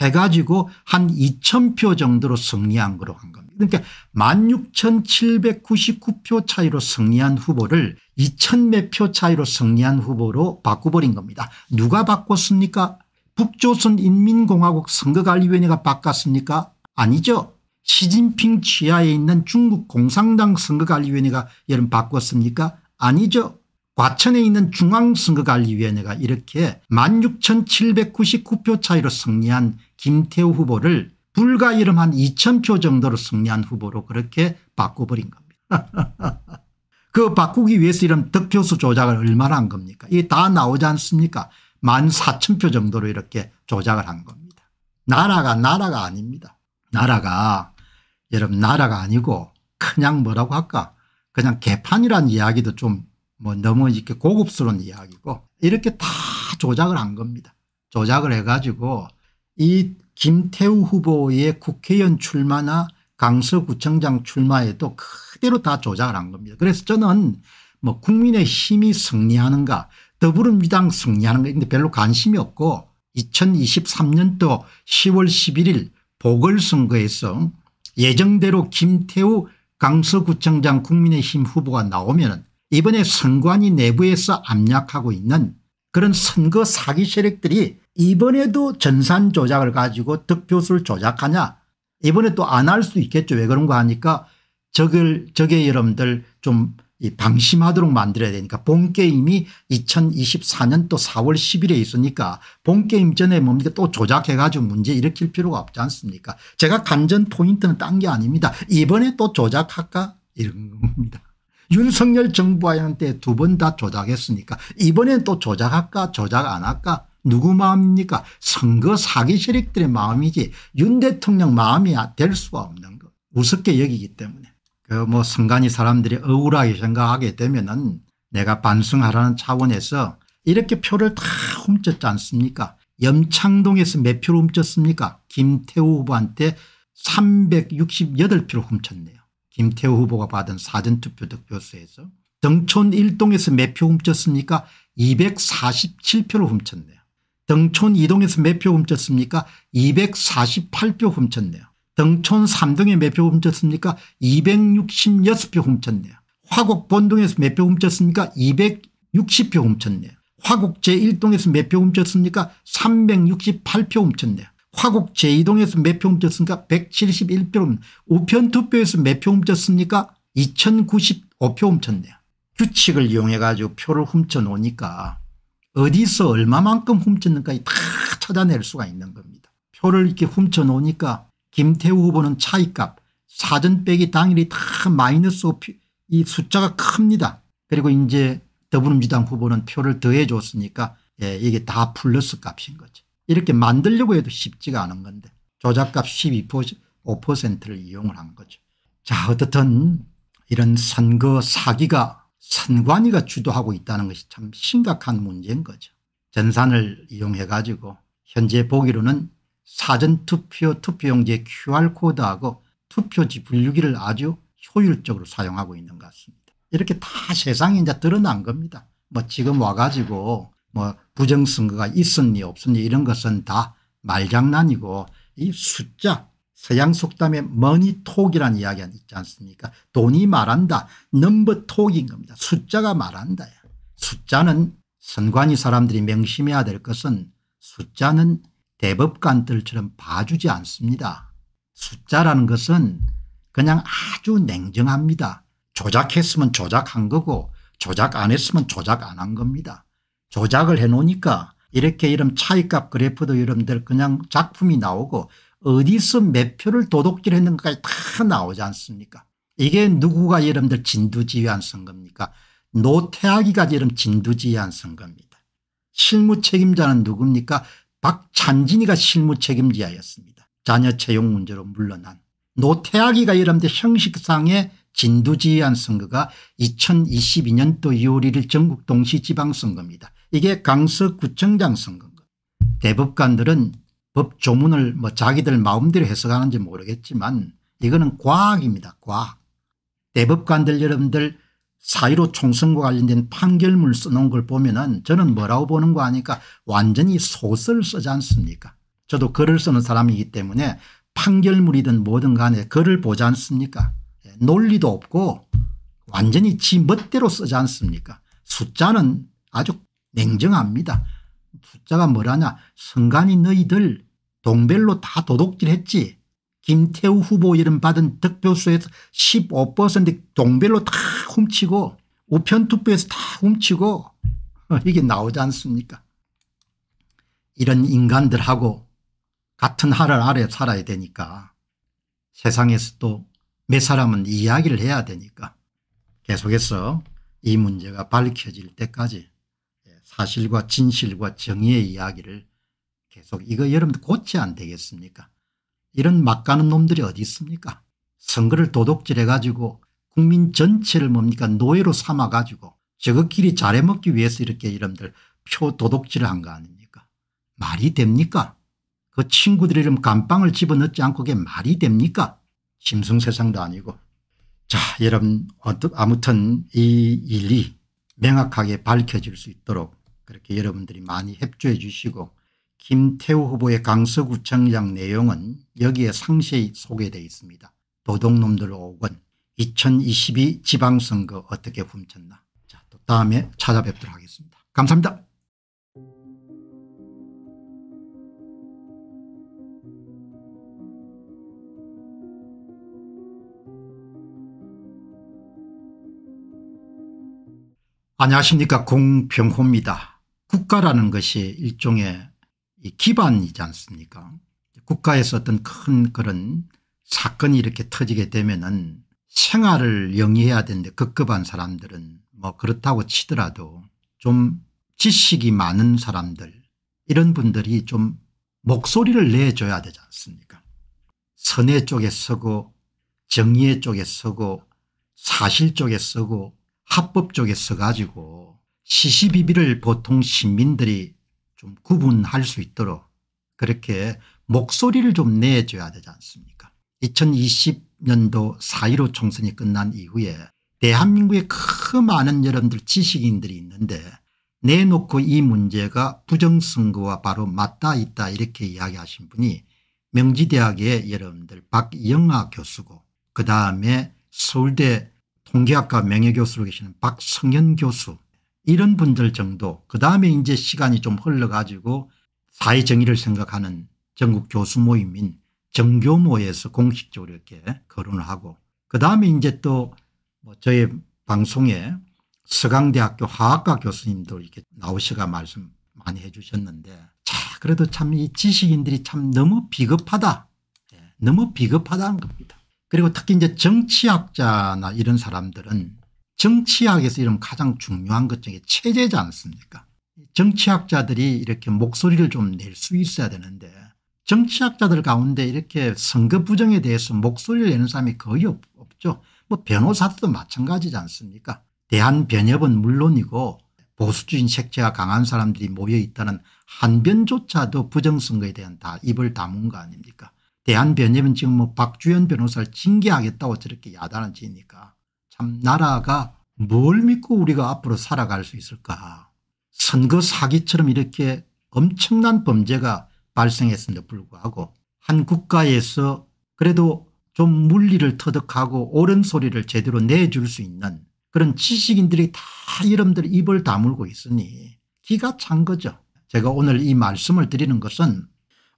해, 가지고 한 2천 표 정도로 승리한 거로 한 겁니다. 그러니까 16,799표 차이로 승리한 후보를 2천 몇표 차이로 승리한 후보로 바꿔버린 겁니다. 누가 바꿨습니까? 북조선 인민공화국 선거관리위원회가 바꿨습니까? 아니죠. 시진핑 지하에 있는 중국 공산당 선거관리위원회가 여름 바꿨습니까? 아니죠. 과천에 있는 중앙선거관리위원회가 이렇게 16,799표 차이로 승리한 김태우 후보를 불과 이름한 2,000표 정도로 승리한 후보로 그렇게 바꿔버린 겁니다. *laughs* 그 바꾸기 위해서 이런 득표수 조작을 얼마나 한 겁니까 이게 다 나오지 않습니까 14,000표 정도로 이렇게 조작을 한 겁니다. 나라가 나라가 아닙니다. 나라가 여러분 나라가 아니고 그냥 뭐라고 할까 그냥 개판이란 이야기도 좀뭐 너무 이렇게 고급스러운 이야기고 이렇게 다 조작을 한 겁니다. 조작을 해가지고 이 김태우 후보의 국회의원 출마나 강서구청장 출마에도 그대로 다 조작을 한 겁니다. 그래서 저는 뭐 국민의 힘이 승리하는가 더불어민주당 승리하는가 근데 별로 관심이 없고 2023년도 10월 11일 보궐선거에서 예정대로 김태우 강서구청장 국민의힘 후보가 나오면 이번에 선관위 내부에서 압력하고 있는 그런 선거 사기 세력들이 이번에도 전산 조작을 가지고 득표수를 조작하냐 이번에 또 안 할 수 있겠죠 왜 그런가 하니까 저걸 저게 여러분들 좀 방심하도록 만들어야 되니까 본게임이 2024년 또 4월 10일에 있으니까 본게임 전에 뭡니까 또 조작해 가지고 문제 일으킬 필요가 없지 않습니까 제가 간전 포인트는 딴 게 아닙니다 이번에 또 조작할까 이런 겁니다. 윤석열 정부 하는 때두 번 다 조작했으니까 이번엔 또 조작할까 조작 안 할까 누구 마음입니까 선거 사기 세력들의 마음이지 윤 대통령 마음이 될 수가 없는 거 우습게 여기기 때문에 그뭐 선관위 사람들이 억울하게 생각하게 되면은 내가 반성하라는 차원에서 이렇게 표를 다 훔쳤지 않습니까 염창동에서 몇 표를 훔쳤습니까 김태우 후보한테 368표를 훔쳤네요 김태호 후보가 받은 사전투표 득표수에서 등촌 1동에서 몇 표 훔쳤습니까 247표를 훔쳤네요. 등촌 2동에서 몇 표 훔쳤습니까 248표 훔쳤네요. 등촌 3동에 몇 표 훔쳤습니까 266표 훔쳤네요. 화곡 본동에서 몇 표 훔쳤습니까 260표 훔쳤네요. 화곡 제1동에서 몇 표 훔쳤습니까 368표 훔쳤네요. 화곡 제2동에서 몇 표 훔쳤습니까 171표 는 우편 투표에서 몇 표 훔쳤습니까 2095표 훔쳤네요. 규칙을 이용해 가지고 표를 훔쳐 놓으니까 어디서 얼마만큼 훔쳤는가다 찾아낼 수가 있는 겁니다. 표를 이렇게 훔쳐 놓으니까 김태우 후보는 차이값 사전 빼기 당일이 다 마이너스 이 숫자가 큽니다. 그리고 이제 더불어민주당 후보는 표를 더해 줬으니까 예, 이게 다 플러스 값인 거죠. 이렇게 만들려고 해도 쉽지가 않은 건데 조작값 12% 5%를 이용을 한 거죠. 자 어떻든 이런 선거 사기가 선관위가 주도하고 있다는 것이 참 심각한 문제인 거죠. 전산을 이용해 가지고 현재 보기로는 사전투표 투표용지의 QR코드하고 투표지 분류기를 아주 효율적으로 사용하고 있는 것 같습니다. 이렇게 다 세상에 이제 드러난 겁니다. 뭐 지금 와가지고 뭐 부정선거가 있었니 없었니 이런 것은 다 말장난이고 이 숫자 서양 속담에 머니톡이라는 이야기 가 있지 않습니까 돈이 말한다 넘버톡인 겁니다 숫자가 말한다 숫자는 선관위 사람들이 명심해야 될 것은 숫자는 대법관들처럼 봐주지 않습니다 숫자라는 것은 그냥 아주 냉정합니다 조작했으면 조작한 거고 조작 안 했으면 조작 안 한 겁니다 조작을 해놓으니까 이렇게 이런 차이값 그래프도 여러분들 그냥 작품이 나오고 어디서 몇 표를 도둑질했는가까지 다 나오지 않습니까 이게 누구가 여러분들 진두지휘한 선거입니까 노태아기가 여러 진두지휘한 선거입니다 실무 책임자는 누굽니까 박찬진이가 실무 책임자였습니다 자녀 채용 문제로 물러난 노태아기가 여러분들 형식상의 진두지휘한 선거가 2022년도 6월 1일 전국 동시지방선거입니다 이게 강서구청장 선거인가 대법관들은 법 조문을 뭐 자기들 마음대로 해석하는지 모르겠지만 이거는 과학입니다. 과학. 대법관들 여러분들 사이로 총선과 관련된 판결문을 써놓은 걸 보면 은 저는 뭐라고 보는 거 아니까 완전히 소설 쓰지 않습니까 저도 글을 쓰는 사람이기 때문에 판결물이든 뭐든 간에 글을 보지 않습니까 예, 논리도 없고 완전히 지 멋대로 쓰지 않습니까 숫자는 아주 냉정합니다. 숫자가 뭐라냐 성간이 너희들 동별로 다 도둑질했지. 김태우 후보 이름 받은 득표수에서 15% 동별로 다 훔치고 우편투표에서 다 훔치고 *laughs* 이게 나오지 않습니까 이런 인간들하고 같은 하늘 아래 살아야 되니까 세상에서 또 몇 사람은 이야기를 해야 되니까 계속해서 이 문제가 밝혀질 때까지 사실과 진실과 정의의 이야기를 계속 이거 여러분들 고치 안 되겠습니까 이런 막가는 놈들이 어디 있습니까 선거를 도둑질해 가지고 국민 전체를 뭡니까 노예로 삼아 가지고 저것끼리 잘해먹기 위해서 이렇게 여러분들 표 도둑질을 한 거 아닙니까 말이 됩니까 그 친구들 이름 감방을 집어넣지 않고 그게 말이 됩니까 심승세상도 아니고 자 여러분 아무튼 이 일이 명확하게 밝혀질 수 있도록 그렇게 여러분들이 많이 협조해 주시고 김태우 후보의 강서구청장 내용은 여기에 상세히 소개되어 있습니다. 도둑놈들 5권 2022 지방선거 어떻게 훔쳤나 자, 또 다음에 찾아뵙도록 하겠습니다. 감사합니다. 안녕하십니까 공병호입니다. 국가라는 것이 일종의 기반이지 않습니까 국가에서 어떤 큰 그런 사건이 이렇게 터지게 되면은 생활을 영위해야 되는데 급급한 사람들은 뭐 그렇다고 치더라도 좀 지식이 많은 사람들 이런 분들이 좀 목소리를 내줘야 되지 않습니까 선의 쪽에 서고 정의의 쪽에 서고 사실 쪽에 서고 합법 쪽에 서가지고 시시비비를 보통 시민들이 좀 구분할 수 있도록 그렇게 목소리를 좀 내줘야 되지 않습니까 2020년도 4.15 총선이 끝난 이후에 대한민국에 그 많은 여러분들 지식인들이 있는데 내놓고 이 문제가 부정선거와 바로 맞닿아 있다 이렇게 이야기하신 분이 명지대학의 여러분들 박영아 교수고 그다음에 서울대 통계학과 명예교수로 계시는 박성현 교수 이런 분들 정도 그다음에 이제 시간이 좀 흘러가지고 사회정의를 생각하는 전국 교수 모임인 정교모에서 공식적으로 이렇게 거론을 하고 그다음에 이제 또 뭐 저의 방송에 서강대학교 화학과 교수님도 이렇게 나오셔가 말씀 많이 해 주셨는데 자 그래도 참 이 지식인들이 참 너무 비겁하다 예, 너무 비겁하다는 겁니다. 그리고 특히 이제 정치학자나 이런 사람들은 정치학에서 이런 가장 중요한 것 중에 체제지 않습니까 정치학자들이 이렇게 목소리를 좀 낼 수 있어야 되는데 정치학자들 가운데 이렇게 선거 부정에 대해서 목소리를 내는 사람이 거의 없, 죠뭐 변호사도 마찬가지지 않습니까 대한변협은 물론이고 보수주의 색채가 강한 사람들이 모여 있다는 한변조차도 부정선거에 대한 다 입을 다문 거 아닙니까 대한변협은 지금 뭐 박주현 변호사를 징계하겠다고 저렇게 야단을 치니까 참 나라가 뭘 믿고 우리가 앞으로 살아갈 수 있을까 선거 사기처럼 이렇게 엄청난 범죄가 발생했음에도 불구하고 한 국가에서 그래도 좀 물리를 터득하고 옳은 소리를 제대로 내줄 수 있는 그런 지식인들이 다 여러분들 입을 다물고 있으니 기가 찬 거죠. 제가 오늘 이 말씀을 드리는 것은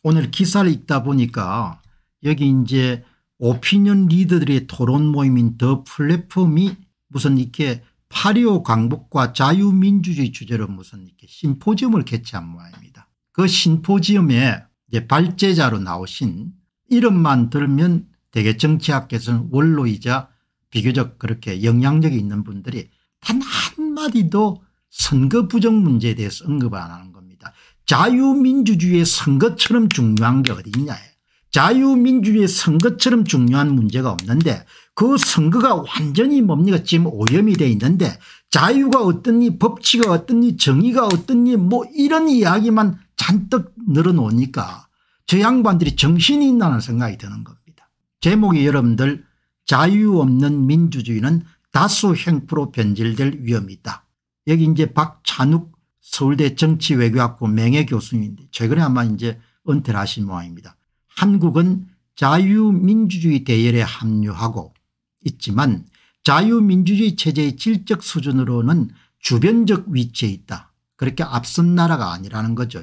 오늘 기사를 읽다 보니까 여기 이제 오피니언 리더들의 토론 모임인 더 플랫폼이 무슨 이렇게 파리오 광복과 자유민주주의 주제로 무슨 이렇게 심포지엄을 개최한 모양입니다. 그 심포지엄에 이제 발제자로 나오신 이름만 들면 대개 정치학계에서는 원로이자 비교적 그렇게 영향력이 있는 분들이 단 한마디도 선거 부정 문제에 대해서 언급 안 하는 겁니다. 자유민주주의의 선거처럼 중요한 게 어디 있냐 자유민주주의 선거처럼 중요한 문제가 없는데 그 선거가 완전히 뭡니까 지금 오염이 돼 있는데 자유가 어떻니 법치가 어떻니 정의가 어떻니뭐 이런 이야기만 잔뜩 늘어놓으니까 저 양반들이 정신이 있나는 생각이 드는 겁니다. 제목이 여러분들 자유 없는 민주주의는 다수 행포로 변질될 위험이 있다. 여기 이제 박찬욱 서울대 정치외교학부 명예교수님인데 최근에 아마 이제 은퇴를 하신 모양입니다. 한국은 자유민주주의 대열에 합류하고 있지만 자유민주주의 체제의 질적 수준으로는 주변적 위치에 있다. 그렇게 앞선 나라가 아니라는 거죠.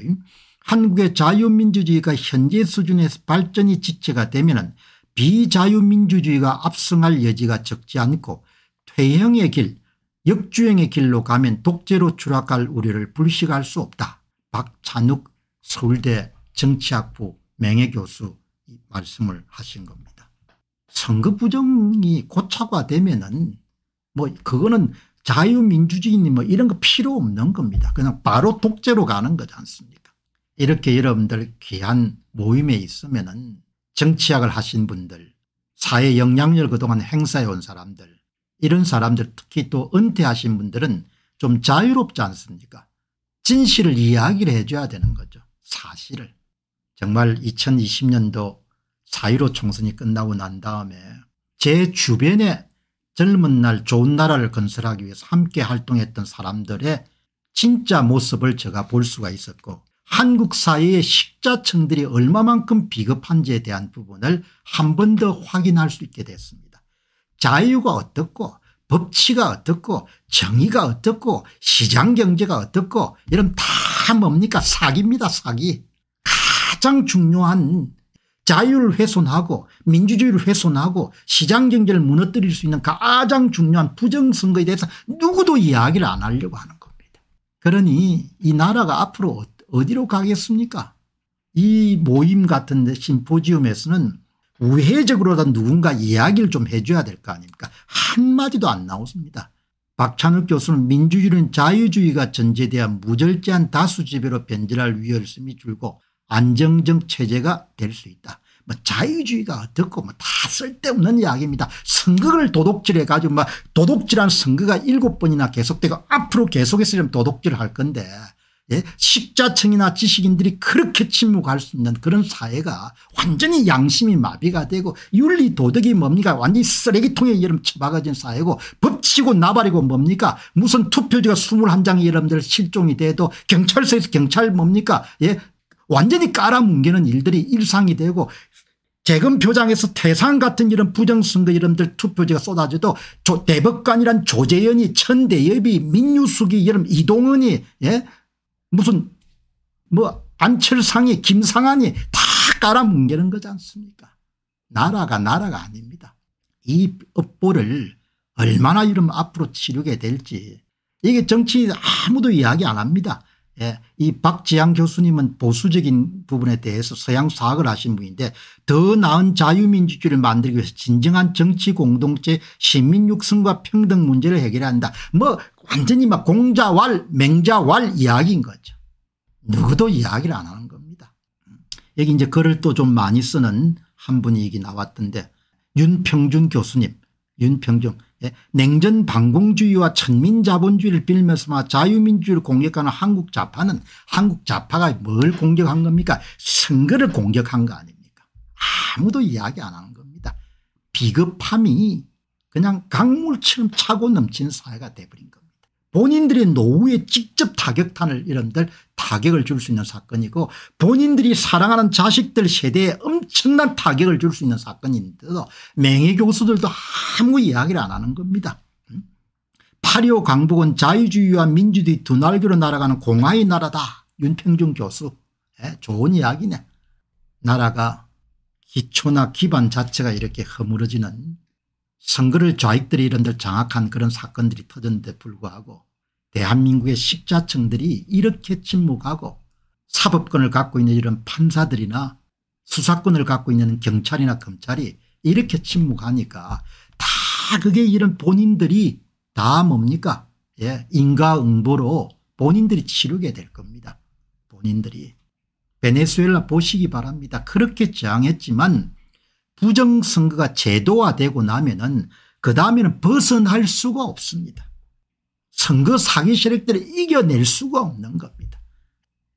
한국의 자유민주주의가 현재 수준에서 발전이 지체가 되면 비자유민주주의가 압승할 여지가 적지 않고 퇴행의 길 역주행의 길로 가면 독재로 추락할 우려를 불식할 수 없다. 박찬욱 서울대 정치학부 맹해 교수 말씀을 하신 겁니다. 선거 부정이 고착화되면은 뭐 그거는 자유민주주의니 뭐 이런 거 필요 없는 겁니다. 그냥 바로 독재로 가는 거지 않습니까 이렇게 여러분들 귀한 모임에 있으면 은 정치학을 하신 분들 사회 영향력 그동안 행사해 온 사람들 이런 사람들 특히 또 은퇴하신 분들은 좀 자유롭지 않습니까 진실을 이야기를 해줘야 되는 거죠. 사실을. 정말 2020년도 4.15 총선이 끝나고 난 다음에 제 주변에 젊은 날 좋은 나라를 건설하기 위해서 함께 활동했던 사람들의 진짜 모습을 제가 볼 수가 있었고 한국 사회의 식자층들이 얼마만큼 비겁한지에 대한 부분을 한 번 더 확인할 수 있게 됐습니다. 자유가 어떻고 법치가 어떻고 정의가 어떻고 시장경제가 어떻고 이런 다 뭡니까 사기입니다 사기. 가장 중요한 자유를 훼손하고 민주주의를 훼손하고 시장경제를 무너뜨릴 수 있는 가장 중요한 부정선거에 대해서 누구도 이야기를 안 하려고 하는 겁니다. 그러니 이 나라가 앞으로 어, 어디로 가겠습니까 이 모임 같은 심포지움에서는 우회적으로라 누군가 이야기를 좀 해줘야 될 거 아닙니까 한마디도 안 나오십니다. 박찬욱 교수는 민주주의는 자유주의가 전제되어 무절제한 다수지배로 변질할 위험성이 줄고 안정적 체제가 될 수 있다. 뭐 자유주의가 어떻고 뭐 다 쓸데없는 이야기입니다. 선거를 도둑질해 가지고 막 도둑질한 선거가 일곱 번이나 계속되고 앞으로 계속해서 도둑질할 을 건데 예? 식자층이나 지식인들이 그렇게 침묵할 수 있는 그런 사회가 완전히 양심이 마비가 되고 윤리 도덕이 뭡니까 완전히 쓰레기통에 여름 처박아진 사회고 법치고 나발이고 뭡니까 무슨 투표지가 21장이 여러분들 실종이 돼도 경찰서에서 경찰 뭡니까 예 완전히 깔아뭉개는 일들이 일상이 되고 재검 표장에서 태상 같은 이런 부정선거 이름들 투표지가 쏟아져도 조, 대법관이란 조재현이 천대엽이 민유숙이 이런 이동은이 예? 무슨 뭐 안철상이 김상한이 다 깔아뭉개는 거지 않습니까 나라가 나라가 아닙니다 이 업보를 얼마나 이런 앞으로 치르게 될지 이게 정치 인 아무도 이야기 안 합니다 예. 이 박지양 교수님은 보수적인 부분에 대해서 서양 사학을 하신 분인데 더 나은 자유민주주의를 만들기 위해서 진정한 정치 공동체 시민 육성과 평등 문제를 해결한다. 뭐 완전히 막 공자왈 맹자왈 이야기인 거죠. 누구도 이야기를 안 하는 겁니다. 여기 이제 글을 또 좀 많이 쓰는 한 분이 얘기 나왔던데 윤평준 교수님 윤평준 예? 냉전 반공주의와 천민자본주의를 빌면서 자유민주를 주의 공격하는 한국 자파는 한국 자파가뭘 공격한 겁니까 선거를 공격한 거 아닙니까 아무도 이야기 안 하는 겁니다. 비겁함이 그냥 강물처럼 차고 넘치는 사회가 돼버린 겁니다. 본인들의 노후에 직접 타격탄을 이런들 타격을 줄 수 있는 사건이고 본인들이 사랑하는 자식들 세대에 엄청난 타격을 줄 수 있는 사건인데도 맹의 교수들도 아무 이야기를 안 하는 겁니다. 음? 파리오 강북은 자유주의와 민주주의 두 날개로 날아가는 공화의 나라다. 윤평중 교수. 예, 좋은 이야기네. 나라가 기초나 기반 자체가 이렇게 허물어지는 선거를 좌익들이 이런 데 장악한 그런 사건들이 터졌는데 불구하고 대한민국의 식자층들이 이렇게 침묵하고 사법권을 갖고 있는 이런 판사들이나 수사권을 갖고 있는 경찰이나 검찰이 이렇게 침묵하니까 다 그게 이런 본인들이 다 뭡니까 예 인과응보로 본인들이 치르게 될 겁니다 본인들이 베네수엘라 보시기 바랍니다 그렇게 저항했지만 부정선거가 제도화되고 나면은 그 다음에는 벗어날 수가 없습니다 선거 사기 세력들을 이겨낼 수가 없는 겁니다.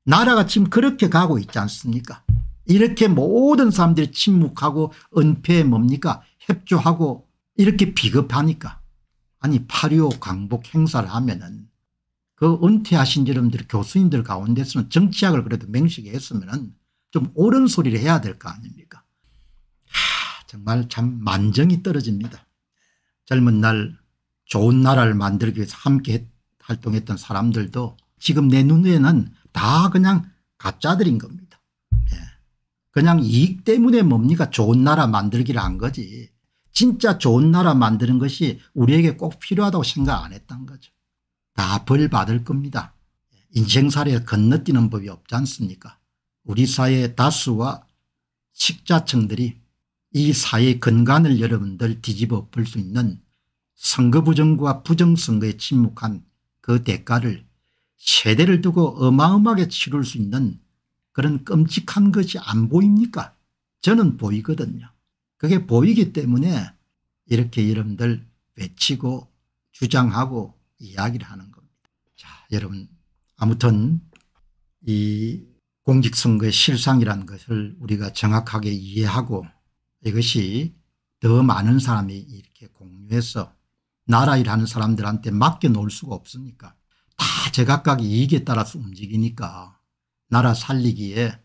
나라가 지금 그렇게 가고 있지 않습니까 이렇게 모든 사람들이 침묵하고 은폐에 뭡니까 협조하고 이렇게 비겁하니까 아니 8.25 광복 행사를 하면은 그 은퇴하신 여러분들 교수님들 가운데서는 정치학을 그래도 맹식에 했으면은 좀 옳은 소리를 해야 될 거 아닙니까 하, 정말 참 만정이 떨어집니다. 젊은 날 좋은 나라를 만들기 위해서 함께 활동했던 사람들도 지금 내 눈에는 다 그냥 가짜들인 겁니다. 예. 그냥 이익 때문에 뭡니까 좋은 나라 만들기를 한 거지 진짜 좋은 나라 만드는 것이 우리에게 꼭 필요하다고 생각 안 했던 거죠. 다 벌 받을 겁니다. 예. 인생살에 건너뛰는 법이 없지 않습니까 우리 사회의 다수와 식자층들이 이 사회 의 근간을 여러분들 뒤집어 엎수 있는 선거부정과 부정선거에 침묵한 그 대가를 세대를 두고 어마어마하게 치룰 수 있는 그런 끔찍한 것이 안 보입니까 저는 보이거든요. 그게 보이기 때문에 이렇게 여러분들 외치고 주장하고 이야기를 하는 겁니다. 자 여러분 아무튼 이 공직선거의 실상이라는 것을 우리가 정확하게 이해하고 이것이 더 많은 사람이 이렇게 공유해서 나라 일하는 사람들한테 맡겨놓을 수가 없으니까 다 제각각 이익에 따라서 움직이니까 나라 살리기에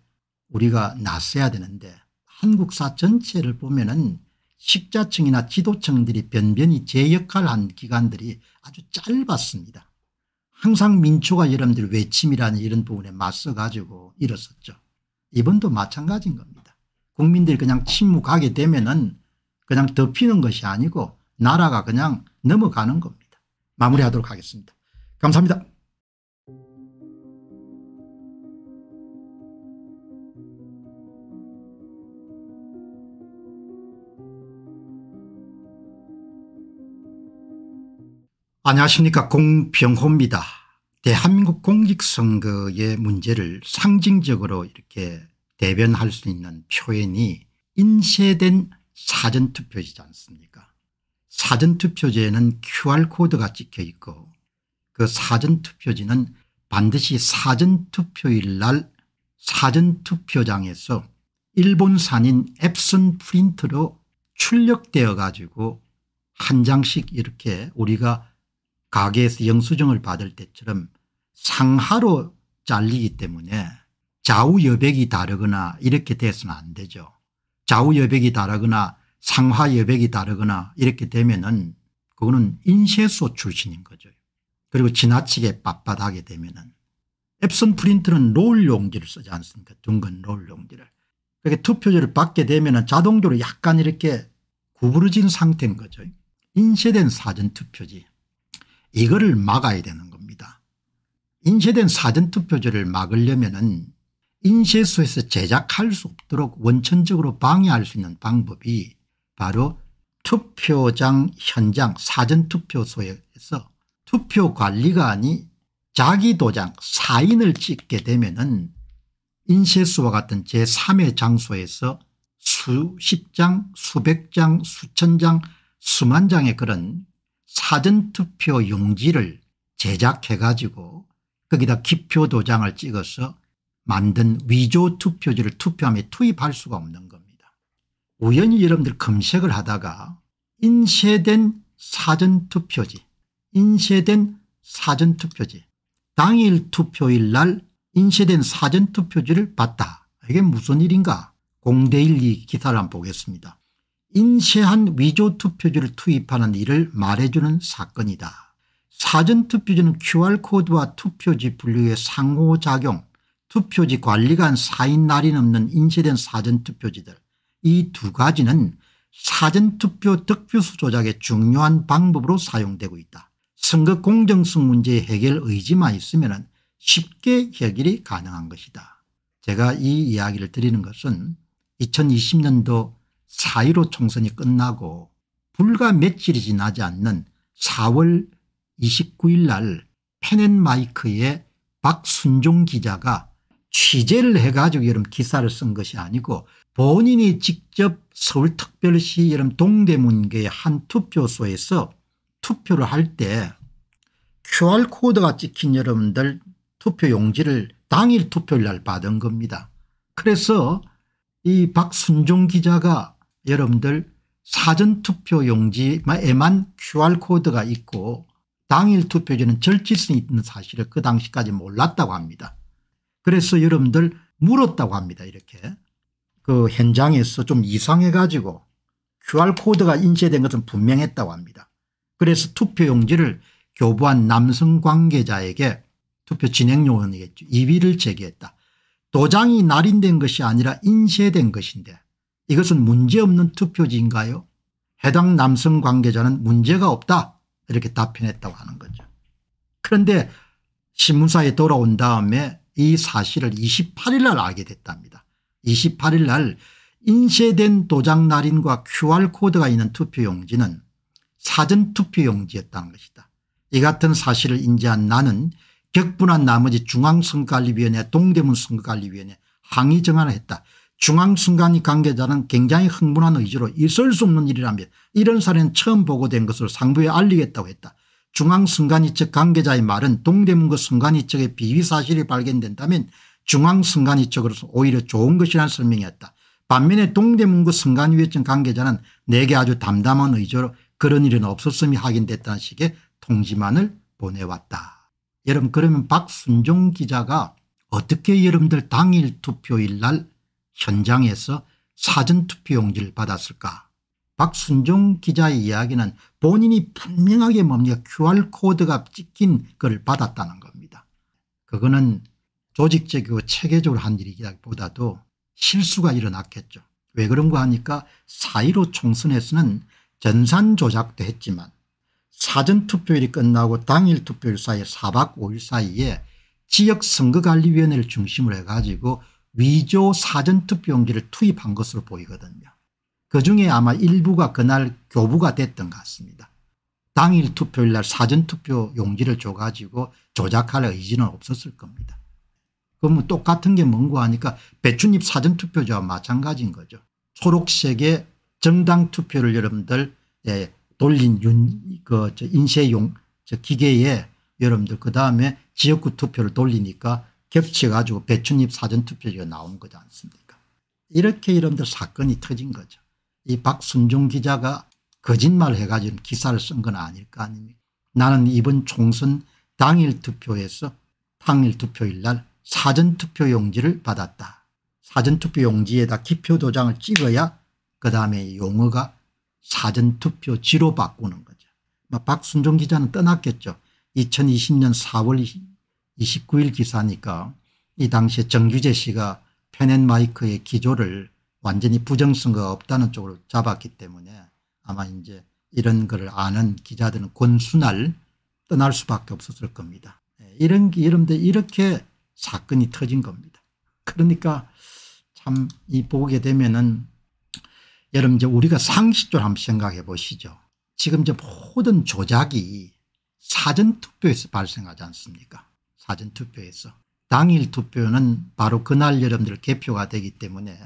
우리가 나서야 되는데 한국사 전체를 보면 은 식자층이나 지도층들이 변변히 제 역할을 한 기간들이 아주 짧았습니다. 항상 민초가 여러분들 외침이라는 이런 부분에 맞서가지고 일었었죠. 이번도 마찬가지인 겁니다. 국민들이 그냥 침묵하게 되면 은 그냥 덮이는 것이 아니고 나라가 그냥 넘어가는 겁니다. 마무리하도록 하겠습니다. 감사합니다. 안녕하십니까 공병호입니다. 대한민국 공직선거의 문제를 상징적으로 이렇게 대변할 수 있는 표현이 인쇄된 사전투표이지 않습니까 사전투표지에는 QR코드가 찍혀 있고 그 사전투표지는 반드시 사전투표일 날 사전투표장에서 일본산인 앱슨 프린트로 출력되어 가지고 한 장씩 이렇게 우리가 가게에서 영수증을 받을 때처럼 상하로 잘리기 때문에 좌우 여백이 다르거나 이렇게 돼서는 안 되죠. 좌우 여백이 다르거나 상하여백이 다르거나 이렇게 되면은 그거는 인쇄소 출신인 거죠. 그리고 지나치게 빳빳하게 되면은 앱슨 프린트는 롤 용지를 쓰지 않습니까 둥근 롤 용지를. 그게 투표지를 받게 되면은 자동적으로 약간 이렇게 구부러진 상태인 거죠. 인쇄된 사전투표지 이거를 막아야 되는 겁니다. 인쇄된 사전투표지를 막으려면 은 인쇄소에서 제작할 수 없도록 원천적으로 방해할 수 있는 방법이 바로 투표장 현장 사전투표소에서 투표관리관이 자기 도장 사인을 찍게 되면 은인쇄소와 같은 제3의 장소에서 수십 장 수백 장 수천 장 수만 장의 그런 사전투표 용지를 제작해 가지고 거기다 기표 도장을 찍어서 만든 위조 투표지를 투표함에 투입할 수가 없는 우연히 여러분들 검색을 하다가 인쇄된 사전투표지 인쇄된 사전투표지 당일 투표일 날 인쇄된 사전투표지를 봤다. 이게 무슨 일인가 공대일기 기사를 한번 보겠습니다. 인쇄한 위조투표지를 투입하는 일을 말해주는 사건이다. 사전투표지는 QR코드와 투표지 분류의 상호작용 투표지 관리관 사인날인없는 인쇄된 사전투표지들 이두 가지는 사전투표 득표수 조작의 중요한 방법으로 사용되고 있다. 선거 공정성 문제 해결 의지만 있으면 쉽게 해결이 가능한 것이다. 제가 이 이야기를 드리는 것은 2020년도 4.15 총선이 끝나고 불과 며칠이 지나지 않는 4월 29일 날 펜앤마이크에 박순종 기자가 취재를 해가지고 여름 기사를 쓴 것이 아니고 본인이 직접 서울특별시 이름 동대문계의한 투표소에서 투표를 할 때 QR코드가 찍힌 여러분들 투표 용지를 당일 투표일 날 받은 겁니다. 그래서 이 박순종 기자가 여러분들 사전투표 용지에만 QR코드가 있고 당일 투표지는 절취성이 있는 사실을 그 당시까지 몰랐다고 합니다. 그래서 여러분들 물었다고 합니다. 이렇게 그 현장에서 좀 이상해 가지고 QR코드가 인쇄된 것은 분명했다고 합니다. 그래서 투표용지를 교부한 남성 관계자에게 투표 진행 요원이겠죠. 이의를 제기했다. 도장이 날인된 것이 아니라 인쇄된 것인데 이것은 문제없는 투표지인가요 해당 남성 관계자는 문제가 없다 이렇게 답변했다고 하는 거죠. 그런데 신문사에 돌아온 다음에 이 사실을 28일 날 알게 됐답니다. 28일 날 인쇄된 도장 날인과 QR코드가 있는 투표용지는 사전투표용지였다는 것이다. 이 같은 사실을 인지한 나는 격분한 나머지 중앙선거관리위원회 동대문 선거관리위원회 항의 정안을 했다. 중앙선관위 관계자는 굉장히 흥분한 의지로 있을 수 없는 일이라며 이런 사례는 처음 보고된 것으로 상부에 알리겠다고 했다. 중앙선관위 측 관계자의 말은 동대문과 선관위 측의 비위 사실이 발견된다면 중앙승관위 쪽으로서 오히려 좋은 것이라는 설명이었다. 반면에 동대문구 승관위원장 관계자는 내게 아주 담담한 의지로 그런 일은 없었음이 확인됐다는 식의 통지만을 보내왔다. 여러분 그러면 박순종 기자가 어떻게 여러분들 당일 투표일 날 현장에서 사전투표용지를 받았을까 박순종 기자의 이야기는 본인이 분명하게 뭡니까 QR코드가 찍힌 걸 받았다는 겁니다. 그거는 조직적이고 체계적으로 한 일이기보다도 실수가 일어났겠죠. 왜 그런가 하니까 4.15 총선에서는 전산 조작도 했지만 사전투표일이 끝나고 당일 투표일 사이 4박 5일 사이에 지역선거관리위원회를 중심으로 해가지고 위조 사전투표용지를 투입한 것으로 보이거든요. 그중에 아마 일부가 그날 교부가 됐던 것 같습니다. 당일 투표일 날 사전투표 용지를 줘가지고 조작할 의지는 없었을 겁니다. 그러면 똑같은 게 뭔고 하니까 배춘잎 사전투표자와 마찬가지인 거죠. 초록색의 정당 투표를 여러분들 예, 돌린 윤, 그, 저 인쇄용 저 기계에 여러분들 그 다음에 지역구 투표를 돌리니까 겹쳐가지고 배춘잎 사전투표가 나온 거지 않습니까 이렇게 여러분들 사건이 터진 거죠. 이 박순종 기자가 거짓말 해가지고 기사를 쓴 건 아닐 거 아닙니까 나는 이번 총선 당일 투표에서 당일 투표일 날 사전투표 용지를 받았다. 사전투표 용지에다 기표 도장을 찍어야 그 다음에 용어가 사전투표지로 바꾸는 거죠. 뭐 박순종 기자는 떠났겠죠. 2020년 4월 29일 기사니까 이 당시에 정규재 씨가 펜앤마이크의 기조를 완전히 부정성과 없다는 쪽으로 잡았기 때문에 아마 이제 이런 걸 아는 기자들은 권순할 떠날 수밖에 없었을 겁니다. 예, 이런 이런데 이렇게 사건이 터진 겁니다. 그러니까 참이 보게 되면은 여러분 이제 우리가 상식적으로 한번 생각해 보시죠. 지금 저 모든 조작이 사전투표에서 발생하지 않습니까 사전투표에서. 당일 투표는 바로 그날 여러분들 개표가 되기 때문에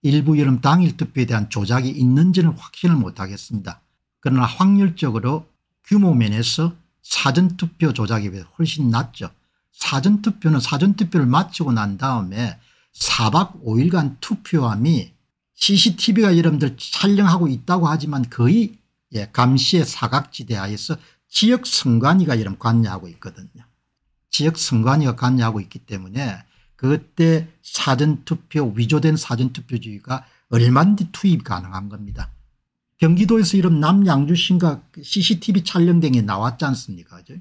일부 여러분 당일 투표에 대한 조작이 있는지는 확신을 못하겠습니다. 그러나 확률적으로 규모면에서 사전투표 조작에 비해 훨씬 낮죠. 사전투표는 사전투표를 마치고 난 다음에 4박 5일간 투표함이 cctv가 여러분들 촬영하고 있다고 하지만 거의 예, 감시의 사각지대 하에서 지역 선관위가 여러분 관여하고 있거든요. 지역 선관위가 관여하고 있기 때문에 그때 사전투표 위조된 사전투표지가 얼마든지 투입 가능한 겁니다. 경기도에서 이런 남양주신가 cctv 촬영된 게 나왔지 않습니까 그죠?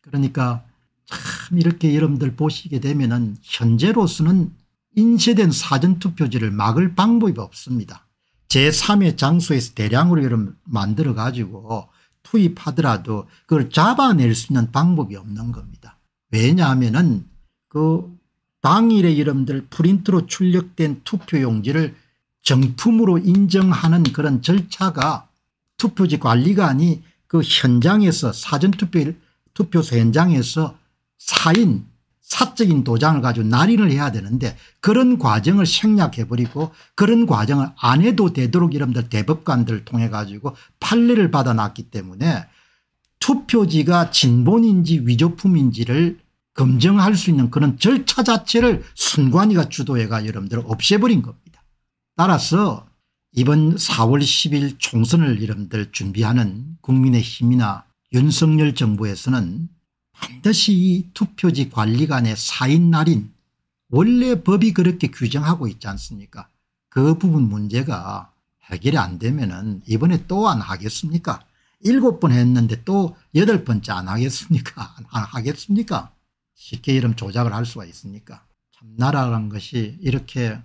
그러니까 참 이렇게 여러분들 보시게 되면 은 현재로서는 인쇄된 사전투표지를 막을 방법이 없습니다. 제3의 장소에서 대량으로 여러분 만들어 가지고 투입하더라도 그걸 잡아낼 수 있는 방법이 없는 겁니다. 왜냐하면 은그 당일에 여러분들 프린트로 출력된 투표용지를 정품으로 인정하는 그런 절차가 투표지 관리관이 그 현장에서 사전투표 소 현장에서 사인 사적인 도장을 가지고 날인을 해야 되는데 그런 과정을 생략해버리고 그런 과정을 안 해도 되도록 여러분들 대법관들을 통해 가지고 판례를 받아놨기 때문에 투표지가 진본인지 위조품인지를 검증할 수 있는 그런 절차 자체를 순관위가 주도해가 여러분들 을 없애버린 겁니다. 따라서 이번 4월 10일 총선을 여러분들 준비하는 국민의힘이나 윤석열 정부에서는 반드시 투표지 관리관의 사인 날인 원래 법이 그렇게 규정하고 있지 않습니까 그 부분 문제가 해결이 안 되면 은 이번에 또 안 하겠습니까 일곱 번 했는데 또 여덟 번째 안 하겠습니까 *laughs* 안 하겠습니까 쉽게 이름 조작을 할 수가 있습니까 참 나라란 것이 이렇게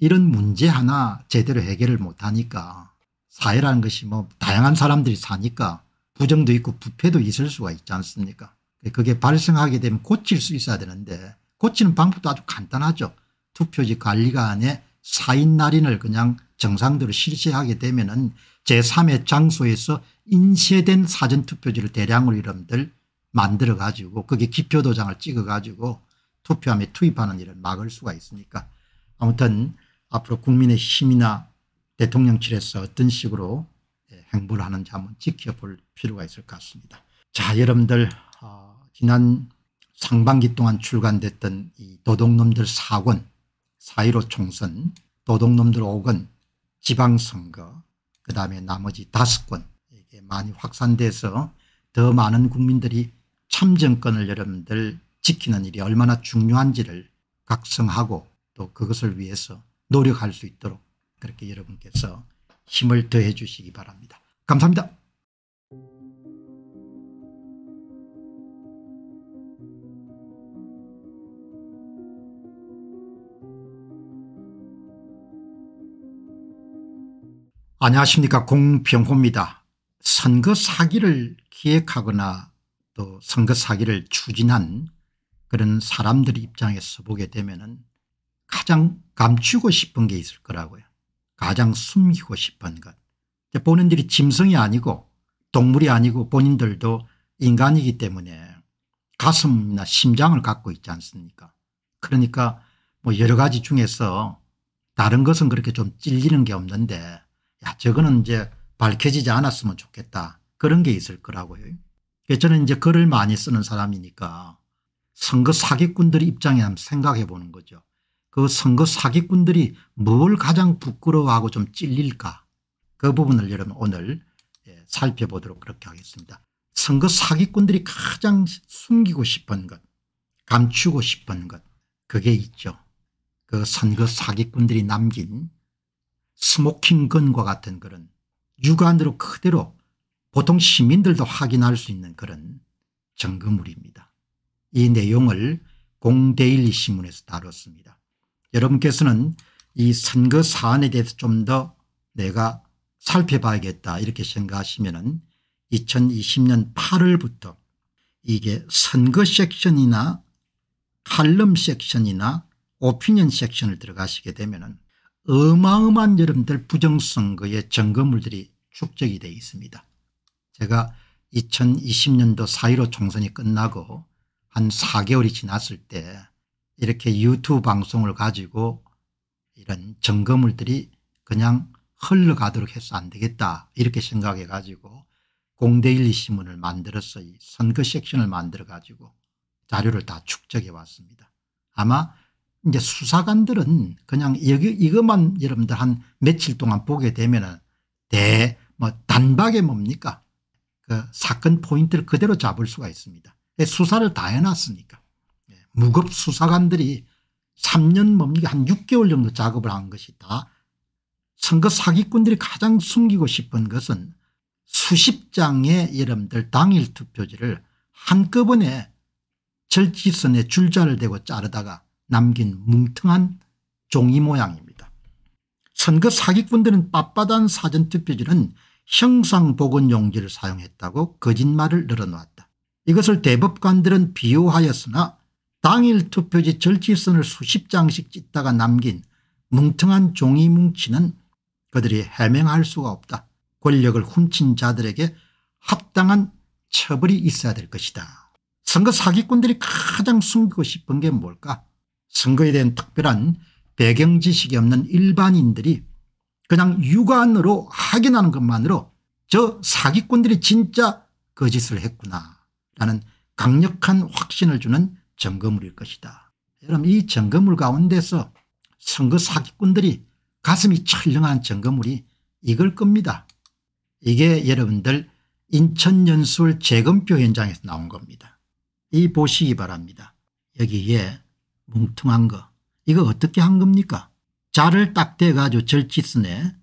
이런 문제 하나 제대로 해결을 못하니까 사회라는 것이 뭐 다양한 사람들이 사니까 부정도 있고 부패도 있을 수가 있지 않습니까 그게 발생하게 되면 고칠 수 있어야 되는데 고치는 방법도 아주 간단하죠. 투표지 관리관에 사인 날인을 그냥 정상대로 실시하게 되면 은 제3의 장소에서 인쇄된 사전투표지를 대량으로 이름들 만들어 가지고 그게 기표도장을 찍어 가지고 투표함에 투입하는 일을 막을 수가 있으니까 아무튼 앞으로 국민의 힘이나 대통령실에서 어떤 식으로 예, 행보를 하는지 한번 지켜볼 필요가 있을 것 같습니다. 자 여러분들 어 지난 상반기 동안 출간됐던 이 도둑놈들 4권 4.15 총선 도둑놈들 5권 지방선거 그 다음에 나머지 5권 이게 많이 확산돼서 더 많은 국민들이 참정권을 여러분들 지키는 일이 얼마나 중요한지를 각성하고 또 그것을 위해서 노력할 수 있도록 그렇게 여러분께서 힘을 더해 주시기 바랍니다. 감사합니다. 안녕하십니까 공병호입니다. 선거 사기를 기획하거나 또 선거 사기를 추진한 그런 사람들 입장에서 보게 되면 은 가장 감추고 싶은 게 있을 거라고요. 가장 숨기고 싶은 것. 본인들이 짐승이 아니고 동물이 아니고 본인들도 인간이기 때문에 가슴이나 심장을 갖고 있지 않습니까 그러니까 뭐 여러 가지 중에서 다른 것은 그렇게 좀 찔리는 게 없는데 야, 저거는 이제 밝혀지지 않았으면 좋겠다. 그런 게 있을 거라고요. 예, 저는 이제 글을 많이 쓰는 사람이니까 선거 사기꾼들 입장에 한번 생각해 보는 거죠. 그 선거 사기꾼들이 뭘 가장 부끄러워하고 좀 찔릴까 그 부분을 여러분 오늘 예, 살펴보도록 그렇게 하겠습니다. 선거 사기꾼들이 가장 숨기고 싶은 것 감추고 싶은 것 그게 있죠. 그 선거 사기꾼들이 남긴 스모킹건과 같은 그런 육안으로 그대로 보통 시민들도 확인할 수 있는 그런 점검물입니다. 이 내용을 공대일 리 신문에서 다뤘습니다. 여러분께서는 이 선거 사안에 대해서 좀 더 내가 살펴봐야겠다 이렇게 생각하시면 은 2020년 8월부터 이게 선거 섹션이나 칼럼 섹션이나 오피니언 섹션을 들어가시게 되면 은 어마어마한 여러분들 부정선거의 증거물들이 축적이 되어 있습니다. 제가 2020년도 4.15 총선이 끝나고 한 4개월이 지났을 때 이렇게 유튜브 방송을 가지고 이런 증거물들이 그냥 흘러가도록 해서 안 되겠다 이렇게 생각해 가지고 공대일리신문을 만들어서 선거 섹션을 만들어 가지고 자료를 다 축적해 왔습니다. 아마 이제 수사관들은 그냥 여기 이것만 여러분들 한 며칠 동안 보게 되면은 대 뭐 단박에 뭡니까 그 사건 포인트를 그대로 잡을 수가 있습니다. 예, 수사를 다 해놨으니까 예, 무급 수사관들이 3년 뭡니까 한 6개월 정도 작업을 한 것이 다 선거 사기꾼들이 가장 숨기고 싶은 것은 수십 장의 여러분들 당일 투표지를 한꺼번에 절지선에 줄자를 대고 자르다가 남긴 뭉텅한 종이 모양입니다. 선거 사기꾼들은 빳빳한 사전투표지는 형상복원용지를 사용했다고 거짓말을 늘어놓았다. 이것을 대법관들은 비호하였으나 당일 투표지 절지선을 수십 장씩 찢다가 남긴 뭉텅한 종이 뭉치는 그들이 해명할 수가 없다. 권력을 훔친 자들에게 합당한 처벌이 있어야 될 것이다. 선거 사기꾼들이 가장 숨기고 싶은 게 뭘까 선거에 대한 특별한 배경 지식이 없는 일반인들이 그냥 육안으로 확인하는 것만으로 저 사기꾼들이 진짜 거짓을 그 했구나 라는 강력한 확신을 주는 점검물일 것이다. 여러분 이 점검물 가운데서 선거 사기꾼들이 가슴이 철렁한 점검물이 이걸 겁니다. 이게 여러분들 인천연수 재검표 현장에서 나온 겁니다. 이 보시기 바랍니다. 여기에 뭉퉁한 거 이거 어떻게 한 겁니까 자를 딱 대가지고 절짓선에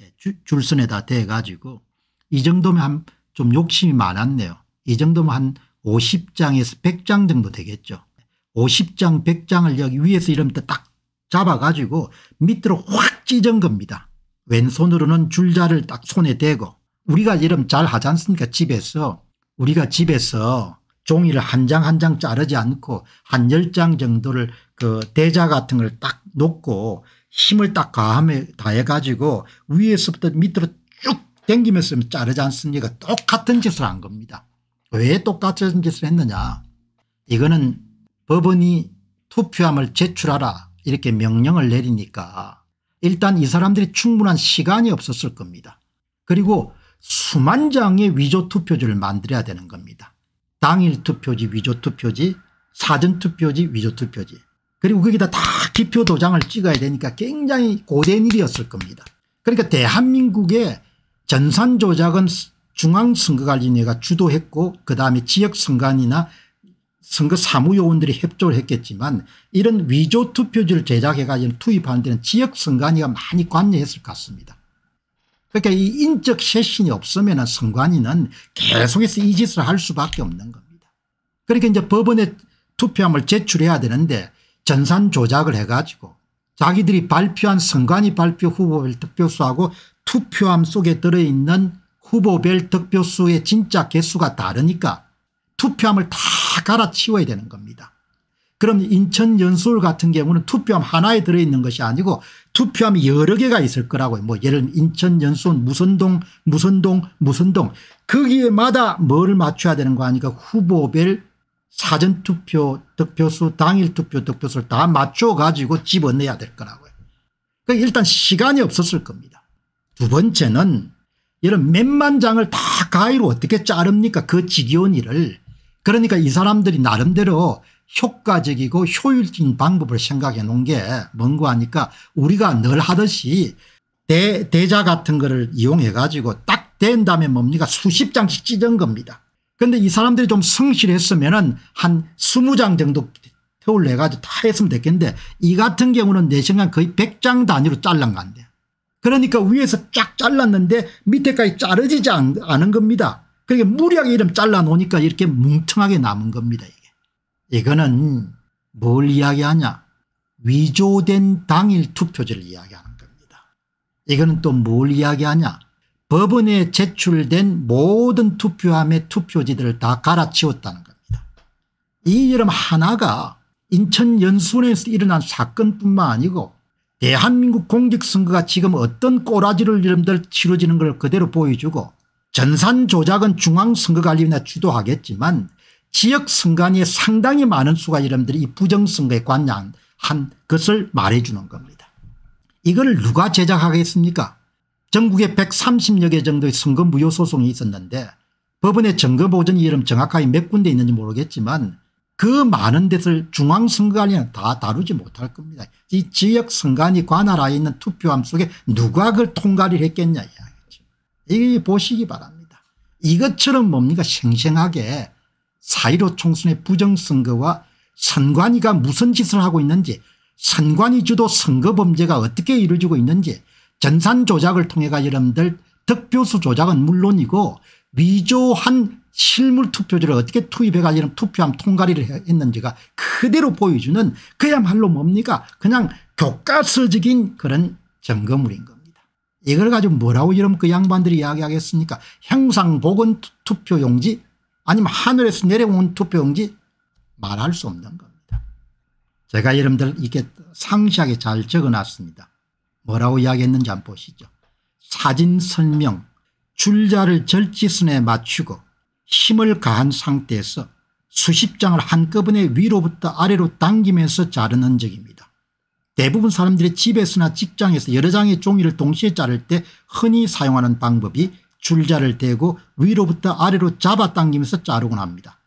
예, 줄선에다 대가지고 이 정도면 좀 욕심이 많았네요. 이 정도면 한 50장에서 100장 정도 되겠죠. 50장 100장을 여기 위에서 이러면 딱 잡아가지고 밑으로 확 찢은 겁니다. 왼손으로는 줄자를 딱 손에 대고 우리가 이름 잘 하지 않습니까 집에서 우리가 집에서 종이를 한 장 한 장 자르지 않고 한 열 장 정도를 그 대자 같은 걸 딱 놓고 힘을 딱 가함에 다해 가지고 위에서부터 밑으로 쭉 당기면서 자르지 않습니까 똑같은 짓을 한 겁니다. 왜 똑같은 짓을 했느냐 이거는 법원이 투표함을 제출하라 이렇게 명령을 내리니까 일단 이 사람들이 충분한 시간이 없었을 겁니다. 그리고 수만 장의 위조 투표지를 만들어야 되는 겁니다. 당일 투표지 위조 투표지 사전 투표지 위조 투표지 그리고 거기다 다 기표 도장을 찍어야 되니까 굉장히 고된 일이었을 겁니다. 그러니까 대한민국의 전산 조작은 중앙선거관리위원회가 주도했고 그다음에 지역선관이나 선거 사무요원들이 협조를 했겠지만 이런 위조 투표지를 제작해 가지고 투입하는 데는 지역선관위가 많이 관여했을 것 같습니다. 그러니까 이 인적 쇄신이 없으면 선관위는 계속해서 이 짓을 할 수밖에 없는 겁니다. 그러니까 이제 법원에 투표함을 제출해야 되는데 전산 조작을 해가지고 자기들이 발표한 선관위 발표 후보별 득표수하고 투표함 속에 들어있는 후보별 득표수의 진짜 개수가 다르니까 투표함을 다 갈아치워야 되는 겁니다. 그럼 인천 연수울 같은 경우는 투표함 하나에 들어있는 것이 아니고 투표함이 여러 개가 있을 거라고요. 뭐 예를 들면 인천, 연수원, 무선동, 무선동, 무선동 거기에마다 뭐를 맞춰야 되는 거 아니까 후보별 사전투표 득표수 당일 투표 득표수를 다 맞춰가지고 집어내야 될 거라고요. 그러니까 일단 시간이 없었을 겁니다. 두 번째는 이런 몇 만 장을 다 가위로 어떻게 자릅니까 그 직위원이를 그러니까 이 사람들이 나름대로 효과적이고 효율적인 방법을 생각해 놓은 게뭔가 하니까 우리가 늘 하듯이 대, 대자 같은 거를 이용해 가지고 딱 된 다음에 뭡니까 수십 장씩 찢은 겁니다. 그런데 이 사람들이 좀 성실했으면 한 스무 장 정도 태울 내가지고 다 했으면 됐겠는데 이 같은 경우는 내 생각 거의 백 장 단위로 잘란 건데 그러니까 위에서 쫙 잘랐는데 밑에까지 자르지 않은 겁니다. 그러니까 무리하게 이름 잘라 놓으니까 이렇게 뭉텅하게 남은 겁니다. 이거는 뭘 이야기하냐 위조된 당일 투표지를 이야기하는 겁니다. 이거는 또 뭘 이야기하냐 법원에 제출된 모든 투표함의 투표지들을 다 갈아치웠다는 겁니다. 이 이름 하나가 인천 연수원에서 일어난 사건뿐만 아니고 대한민국 공직선거가 지금 어떤 꼬라지를 이름들 치러지는 걸 그대로 보여주고 전산 조작은 중앙선거관리위원회 주도하겠지만 지역 선관위에 상당히 많은 수가 여러분들이 이 부정선거에 관여한 것을 말해주는 겁니다. 이걸 누가 제작하겠습니까 전국에 130여 개 정도의 선거 무효 소송이 있었는데 법원의 증거 보전이 이름 정확하게 몇 군데 있는지 모르겠지만 그 많은 데를 중앙선관위는 다 다루지 못할 겁니다. 이 지역 선관위 관할하에 있는 투표함 속에 누가 그걸 통과를 했겠냐 이야기죠. 이 보시기 바랍니다. 이것처럼 뭡니까 생생하게 4.15 총선의 부정선거와 선관위가 무슨 짓을 하고 있는지 선관위 주도 선거 범죄가 어떻게 이루어지고 있는지 전산 조작을 통해가 여러분들 득표수 조작은 물론이고 위조한 실물 투표지를 어떻게 투입해가 여러 투표함 통과리를 했는지가 그대로 보여주는 그야말로 뭡니까 그냥 교과서적인 그런 점검물인 겁니다. 이걸 가지고 뭐라고 이러면 그 양반들이 이야기하겠습니까 행상보건 투표용지 아니면 하늘에서 내려온 투표용지 말할 수 없는 겁니다. 제가 여러분들 이게 상시하게 잘 적어놨습니다. 뭐라고 이야기했는지 한번 보시죠. 사진 설명 줄자를 절지선에 맞추고 힘을 가한 상태에서 수십 장을 한꺼번에 위로부터 아래로 당기면서 자른 흔적입니다. 대부분 사람들이 집에서나 직장에서 여러 장의 종이를 동시에 자를 때 흔히 사용하는 방법이 줄자를 대고 위로부터 아래로 잡아당기면서 자르곤 합니다.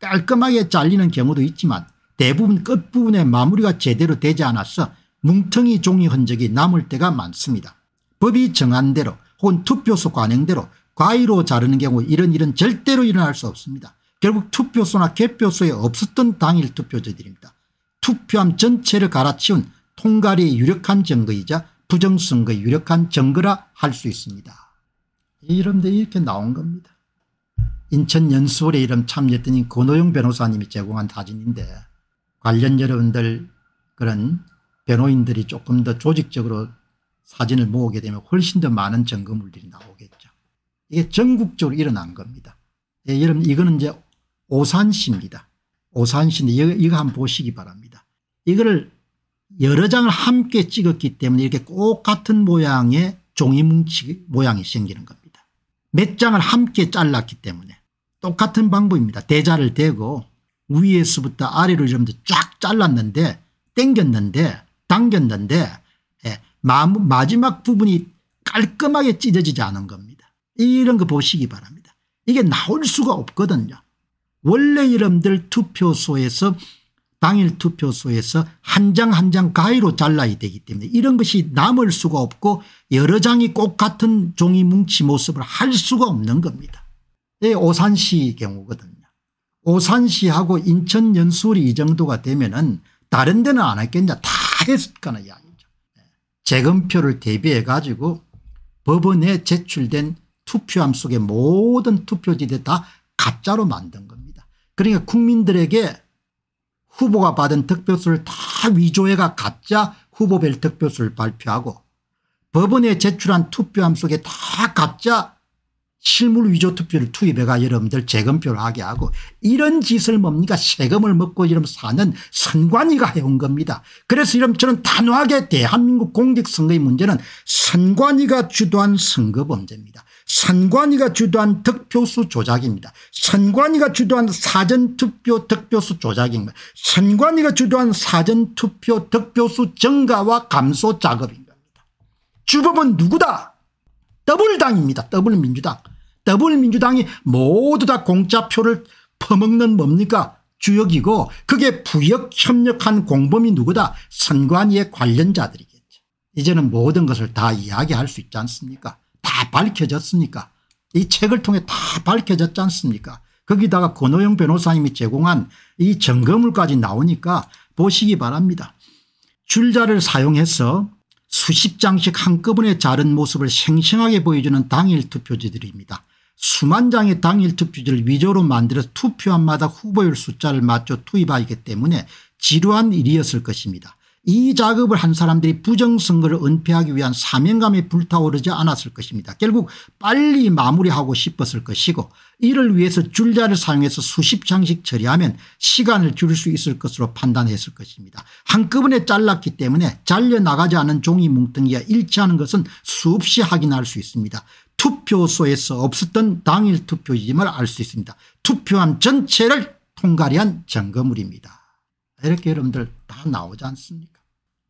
깔끔하게 잘리는 경우도 있지만 대부분 끝부분에 마무리가 제대로 되지 않아서 뭉텅이 종이 흔적이 남을 때가 많습니다. 법이 정한 대로 혹은 투표소 관행대로 과위로 자르는 경우 이런 일은 절대로 일어날 수 없습니다. 결국 투표소나 개표소에 없었던 당일 투표자들입니다. 투표함 전체를 갈아치운 통갈이 유력한 증거이자 부정선거의 유력한 증거라 할 수 있습니다. 이 이름들이 이렇게 나온 겁니다. 인천 연수원에 이름 참여했더니 권호용 변호사님이 제공한 사진인데 관련 여러분들 그런 변호인들이 조금 더 조직적으로 사진을 모으게 되면 훨씬 더 많은 증거물들이 나오겠죠. 이게 전국적으로 일어난 겁니다. 예, 여러분 이거는 이제 오산시입니다. 오산시인데 이거, 이거 한번 보시기 바랍니다. 이거를 여러 장을 함께 찍었기 때문에 이렇게 똑같은 모양의 종이 뭉치 모양이 생기는 겁니다. 몇 장을 함께 잘랐기 때문에 똑같은 방법입니다. 대자를 대고 위에서부터 아래로 이러면서 쫙 잘랐는데 당겼는데 당겼는데 예, 마, 지막 부분이 깔끔하게 찢어지지 않은 겁니다. 이런 거 보시기 바랍니다. 이게 나올 수가 없거든요. 원래 이름들 투표소에서 당일 투표소에서 한 장 한 장 가위로 잘라야 되기 때문에 이런 것이 남을 수가 없고 여러 장이 꼭 같은 종이 뭉치 모습을 할 수가 없는 겁니다. 예, 오산시 경우거든요. 오산시하고 인천 연수리 이 정도가 되면 은 다른 데는 안 했겠냐 다 했을 거는 이야기죠. 예. 재검표를 대비해 가지고 법원에 제출된 투표함 속의 모든 투표지대 다 가짜로 만든 겁니다. 그러니까 국민들에게 후보가 받은 득표수를 다 위조해가 가짜 후보별 득표수를 발표하고 법원에 제출한 투표함 속에 다 가짜 실물 위조 투표를 투입해가 여러분들 재검표를 하게 하고 이런 짓을 뭡니까 세금을 먹고 이름 사는 선관위가 해온 겁니다. 그래서 이런 저는 단호하게 대한민국 공직선거의 문제는 선관위가 주도한 선거 범죄입니다. 선관위가 주도한 득표수 조작입니다. 선관위가 주도한 사전투표 득표수 조작입니다. 선관위가 주도한 사전투표 득표수 증가와 감소 작업입니다. 주범은 누구다? 더블당입니다. 더블민주당. 더블민주당이 모두 다 공짜표를 퍼먹는 뭡니까? 주역이고 그게 부역 협력한 공범이 누구다? 선관위의 관련자들이겠죠. 이제는 모든 것을 다 이야기할 수 있지 않습니까? 다 밝혀졌으니까 이 책을 통해 다 밝혀졌지 않습니까 거기다가 권호영 변호사님이 제공한 이 점검물까지 나오니까 보시기 바랍니다. 줄자를 사용해서 수십 장씩 한꺼번에 자른 모습을 생생하게 보여주는 당일 투표지들입니다. 수만 장의 당일 투표지를 위조로 만들어 투표함마다 후보율 숫자를 맞춰 투입하기 때문에 지루한 일이었을 것입니다. 이 작업을 한 사람들이 부정선거를 은폐하기 위한 사명감이 불타오르지 않았을 것입니다. 결국 빨리 마무리하고 싶었을 것이고 이를 위해서 줄자를 사용해서 수십 장씩 처리하면 시간을 줄일수 있을 것으로 판단했을 것입니다. 한꺼번에 잘랐기 때문에 잘려나가지 않은 종이 뭉텅이와 일치하는 것은 수없이 확인할 수 있습니다. 투표소에서 없었던 당일 투표임을 알 수 있습니다. 투표함 전체를 통가리한 점검물입니다. 이렇게 여러분들 다 나오지 않습니까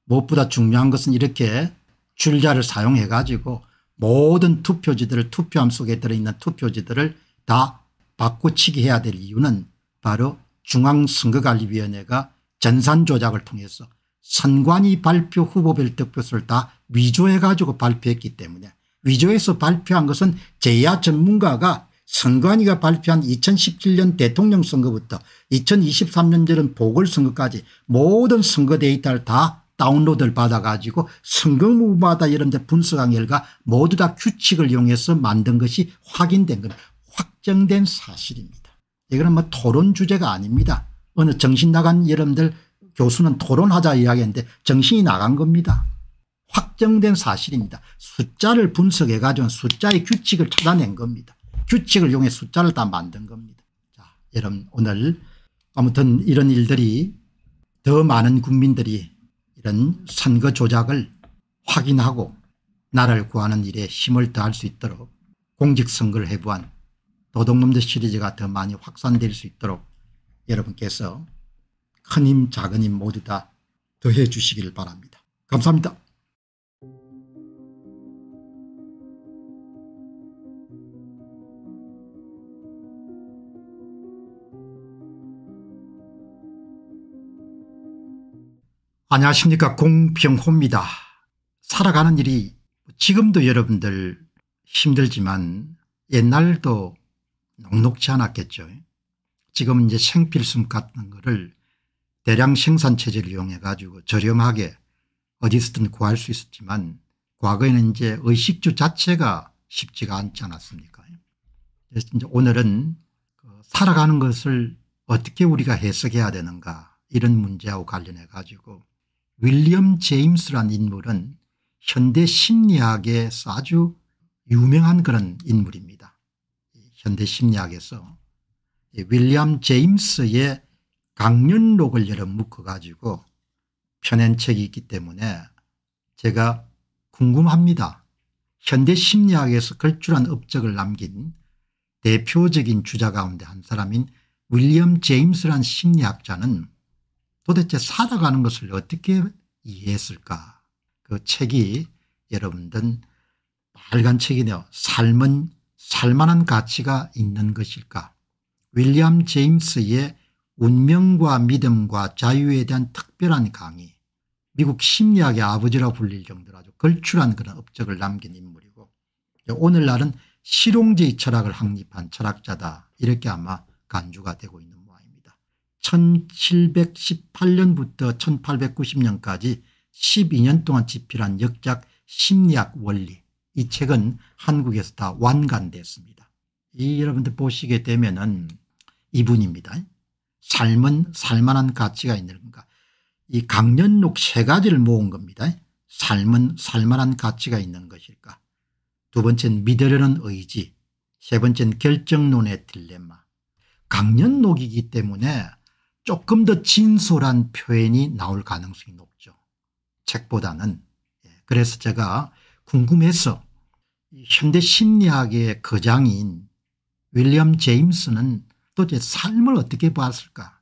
무엇보다 중요한 것은 이렇게 줄자를 사용해 가지고 모든 투표지들을 투표함 속에 들어있는 투표지들을 다바꿔치기 해야 될 이유는 바로 중앙선거관리위원회가 전산 조작을 통해서 선관위 발표 후보별 득표수를 다 위조해 가지고 발표했기 때문에 위조해서 발표한 것은 제야 전문가가 선관위가 발표한 2017년 대통령 선거부터 2023년들은 보궐선거까지 모든 선거 데이터를 다 다운로드를 받아가지고 성경부마다 무 이런 데 분석한 결과 모두 다 규칙을 이용해서 만든 것이 확인된 것, 확정된 사실입니다. 이거는 뭐 토론 주제가 아닙니다. 어느 정신 나간 여러분들 교수는 토론하자 이야기했는데 정신이 나간 겁니다. 확정된 사실입니다. 숫자를 분석해 가지고 숫자의 규칙을 찾아낸 겁니다. 규칙을 이용해 숫자를 다 만든 겁니다. 자, 여러분 오늘 아무튼 이런 일들이 더 많은 국민들이 이런 선거 조작을 확인하고 나라를 구하는 일에 힘을 더할수 있도록 공직선거를 해부한 도둑놈들 시리즈가 더 많이 확산될 수 있도록 여러분께서 큰 힘 작은 힘 모두 다 더해 주시길 바랍니다. 감사합니다. 안녕하십니까 공병호입니다. 살아가는 일이 지금도 여러분들 힘들지만 옛날도 녹록지 않았겠죠. 지금은 이제 생필품 같은 거를 대량 생산체제를 이용해 가지고 저렴하게 어디서든 구할 수 있었지만 과거에는 이제 의식주 자체가 쉽지가 않지 않았습니까 그래서 이제 오늘은 그 살아가는 것을 어떻게 우리가 해석해야 되는가 이런 문제하고 관련해 가지고 윌리엄 제임스란 인물은 현대 심리학에서 아주 유명한 그런 인물입니다. 현대 심리학에서 윌리엄 제임스의 강연록을 여러 묶어가지고 펴낸 책이 있기 때문에 제가 궁금합니다. 현대 심리학에서 걸출한 업적을 남긴 대표적인 주자 가운데 한 사람인 윌리엄 제임스란 심리학자는 도대체 살아가는 것을 어떻게 이해했을까 그 책이 여러분들 빨간 책이네요. 삶은 살만한 가치가 있는 것일까 윌리엄 제임스의 운명과 믿음과 자유에 대한 특별한 강의 미국 심리학의 아버지라 불릴 정도로 아주 걸출한 그런 업적을 남긴 인물이고 오늘날은 실용주의 철학을 확립한 철학자다 이렇게 아마 간주가 되고 있는 1718년부터 1890년까지 12년 동안 집필한 역작 심리학 원리 이 책은 한국에서 다 완간됐습니다. 이 여러분들 보시게 되면 은 이분입니다. 삶은 살만한 가치가 있는가 이 강연록 세 가지를 모은 겁니다. 삶은 살만한 가치가 있는 것일까 두 번째는 믿으려는 의지 세 번째는 결정론의 딜레마 강연록이기 때문에 조금 더 진솔한 표현이 나올 가능성이 높죠. 책보다는. 예, 그래서 제가 궁금해서 현대 심리학의 거장인 윌리엄 제임스는 도대체 삶을 어떻게 봤을까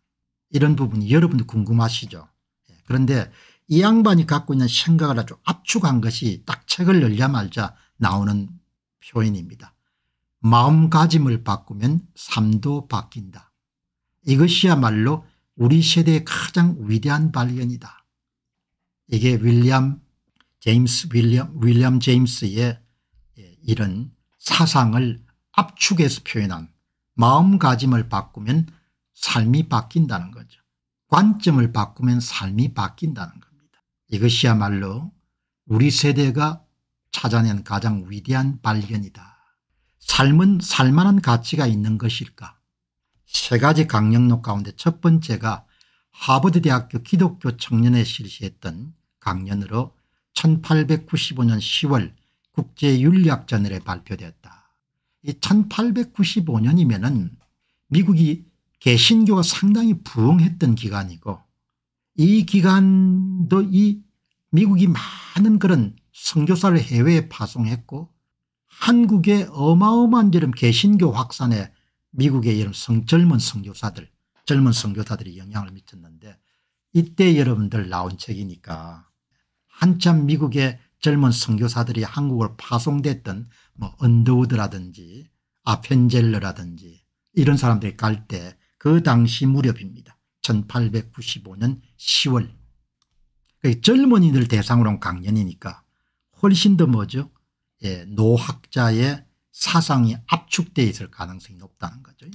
이런 부분이 여러분도 궁금하시죠. 예, 그런데 이 양반이 갖고 있는 생각을 아주 압축한 것이 딱 책을 열자마자 나오는 표현입니다. 마음가짐을 바꾸면 삶도 바뀐다. 이것이야말로 우리 세대의 가장 위대한 발견이다. 이게 윌리엄 제임스 윌리엄, 윌리엄 제임스의 예, 이런 사상을 압축해서 표현한 마음가짐을 바꾸면 삶이 바뀐다는 거죠. 관점을 바꾸면 삶이 바뀐다는 겁니다. 이것이야말로 우리 세대가 찾아낸 가장 위대한 발견이다. 삶은 살만한 가치가 있는 것일까? 세 가지 강령록 가운데 첫 번째가 하버드대학교 기독교 청년에 실시했던 강연으로 1895년 10월 국제윤리학저널에 발표되었다. 이 1895년이면 은 미국이 개신교가 상당히 부흥했던 기간이고 이 기간도 이 미국이 많은 그런 선교사를 해외에 파송했고 한국의 어마어마한 저런 개신교 확산에 미국의 여러 성, 젊은 성교사들 젊은 성교사들이 영향을 미쳤는데 이때 여러분들 나온 책이니까 한참 미국의 젊은 선교사들이 한국을 파송됐던 뭐 언더우드라든지 아펜젤러라든지 이런 사람들이 갈 때 그 당시 무렵입니다. 1895년 10월 그 젊은이들 대상으로는 강연이니까 훨씬 더 뭐죠 예, 노학자의 사상이 압축되어 있을 가능성이 높다는 거죠.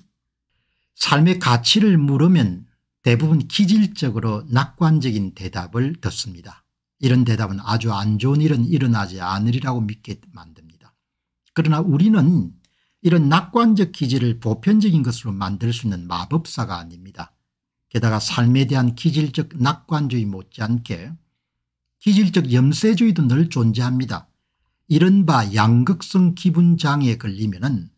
삶의 가치를 물으면 대부분 기질적으로 낙관적인 대답을 듣습니다. 이런 대답은 아주 안 좋은 일은 일어나지 않으리라고 믿게 만듭니다. 그러나 우리는 이런 낙관적 기질을 보편적인 것으로 만들 수 있는 마법사가 아닙니다. 게다가 삶에 대한 기질적 낙관주의 못지않게 기질적 염세주의도 늘 존재합니다. 이른바 양극성 기분 장애에 걸리면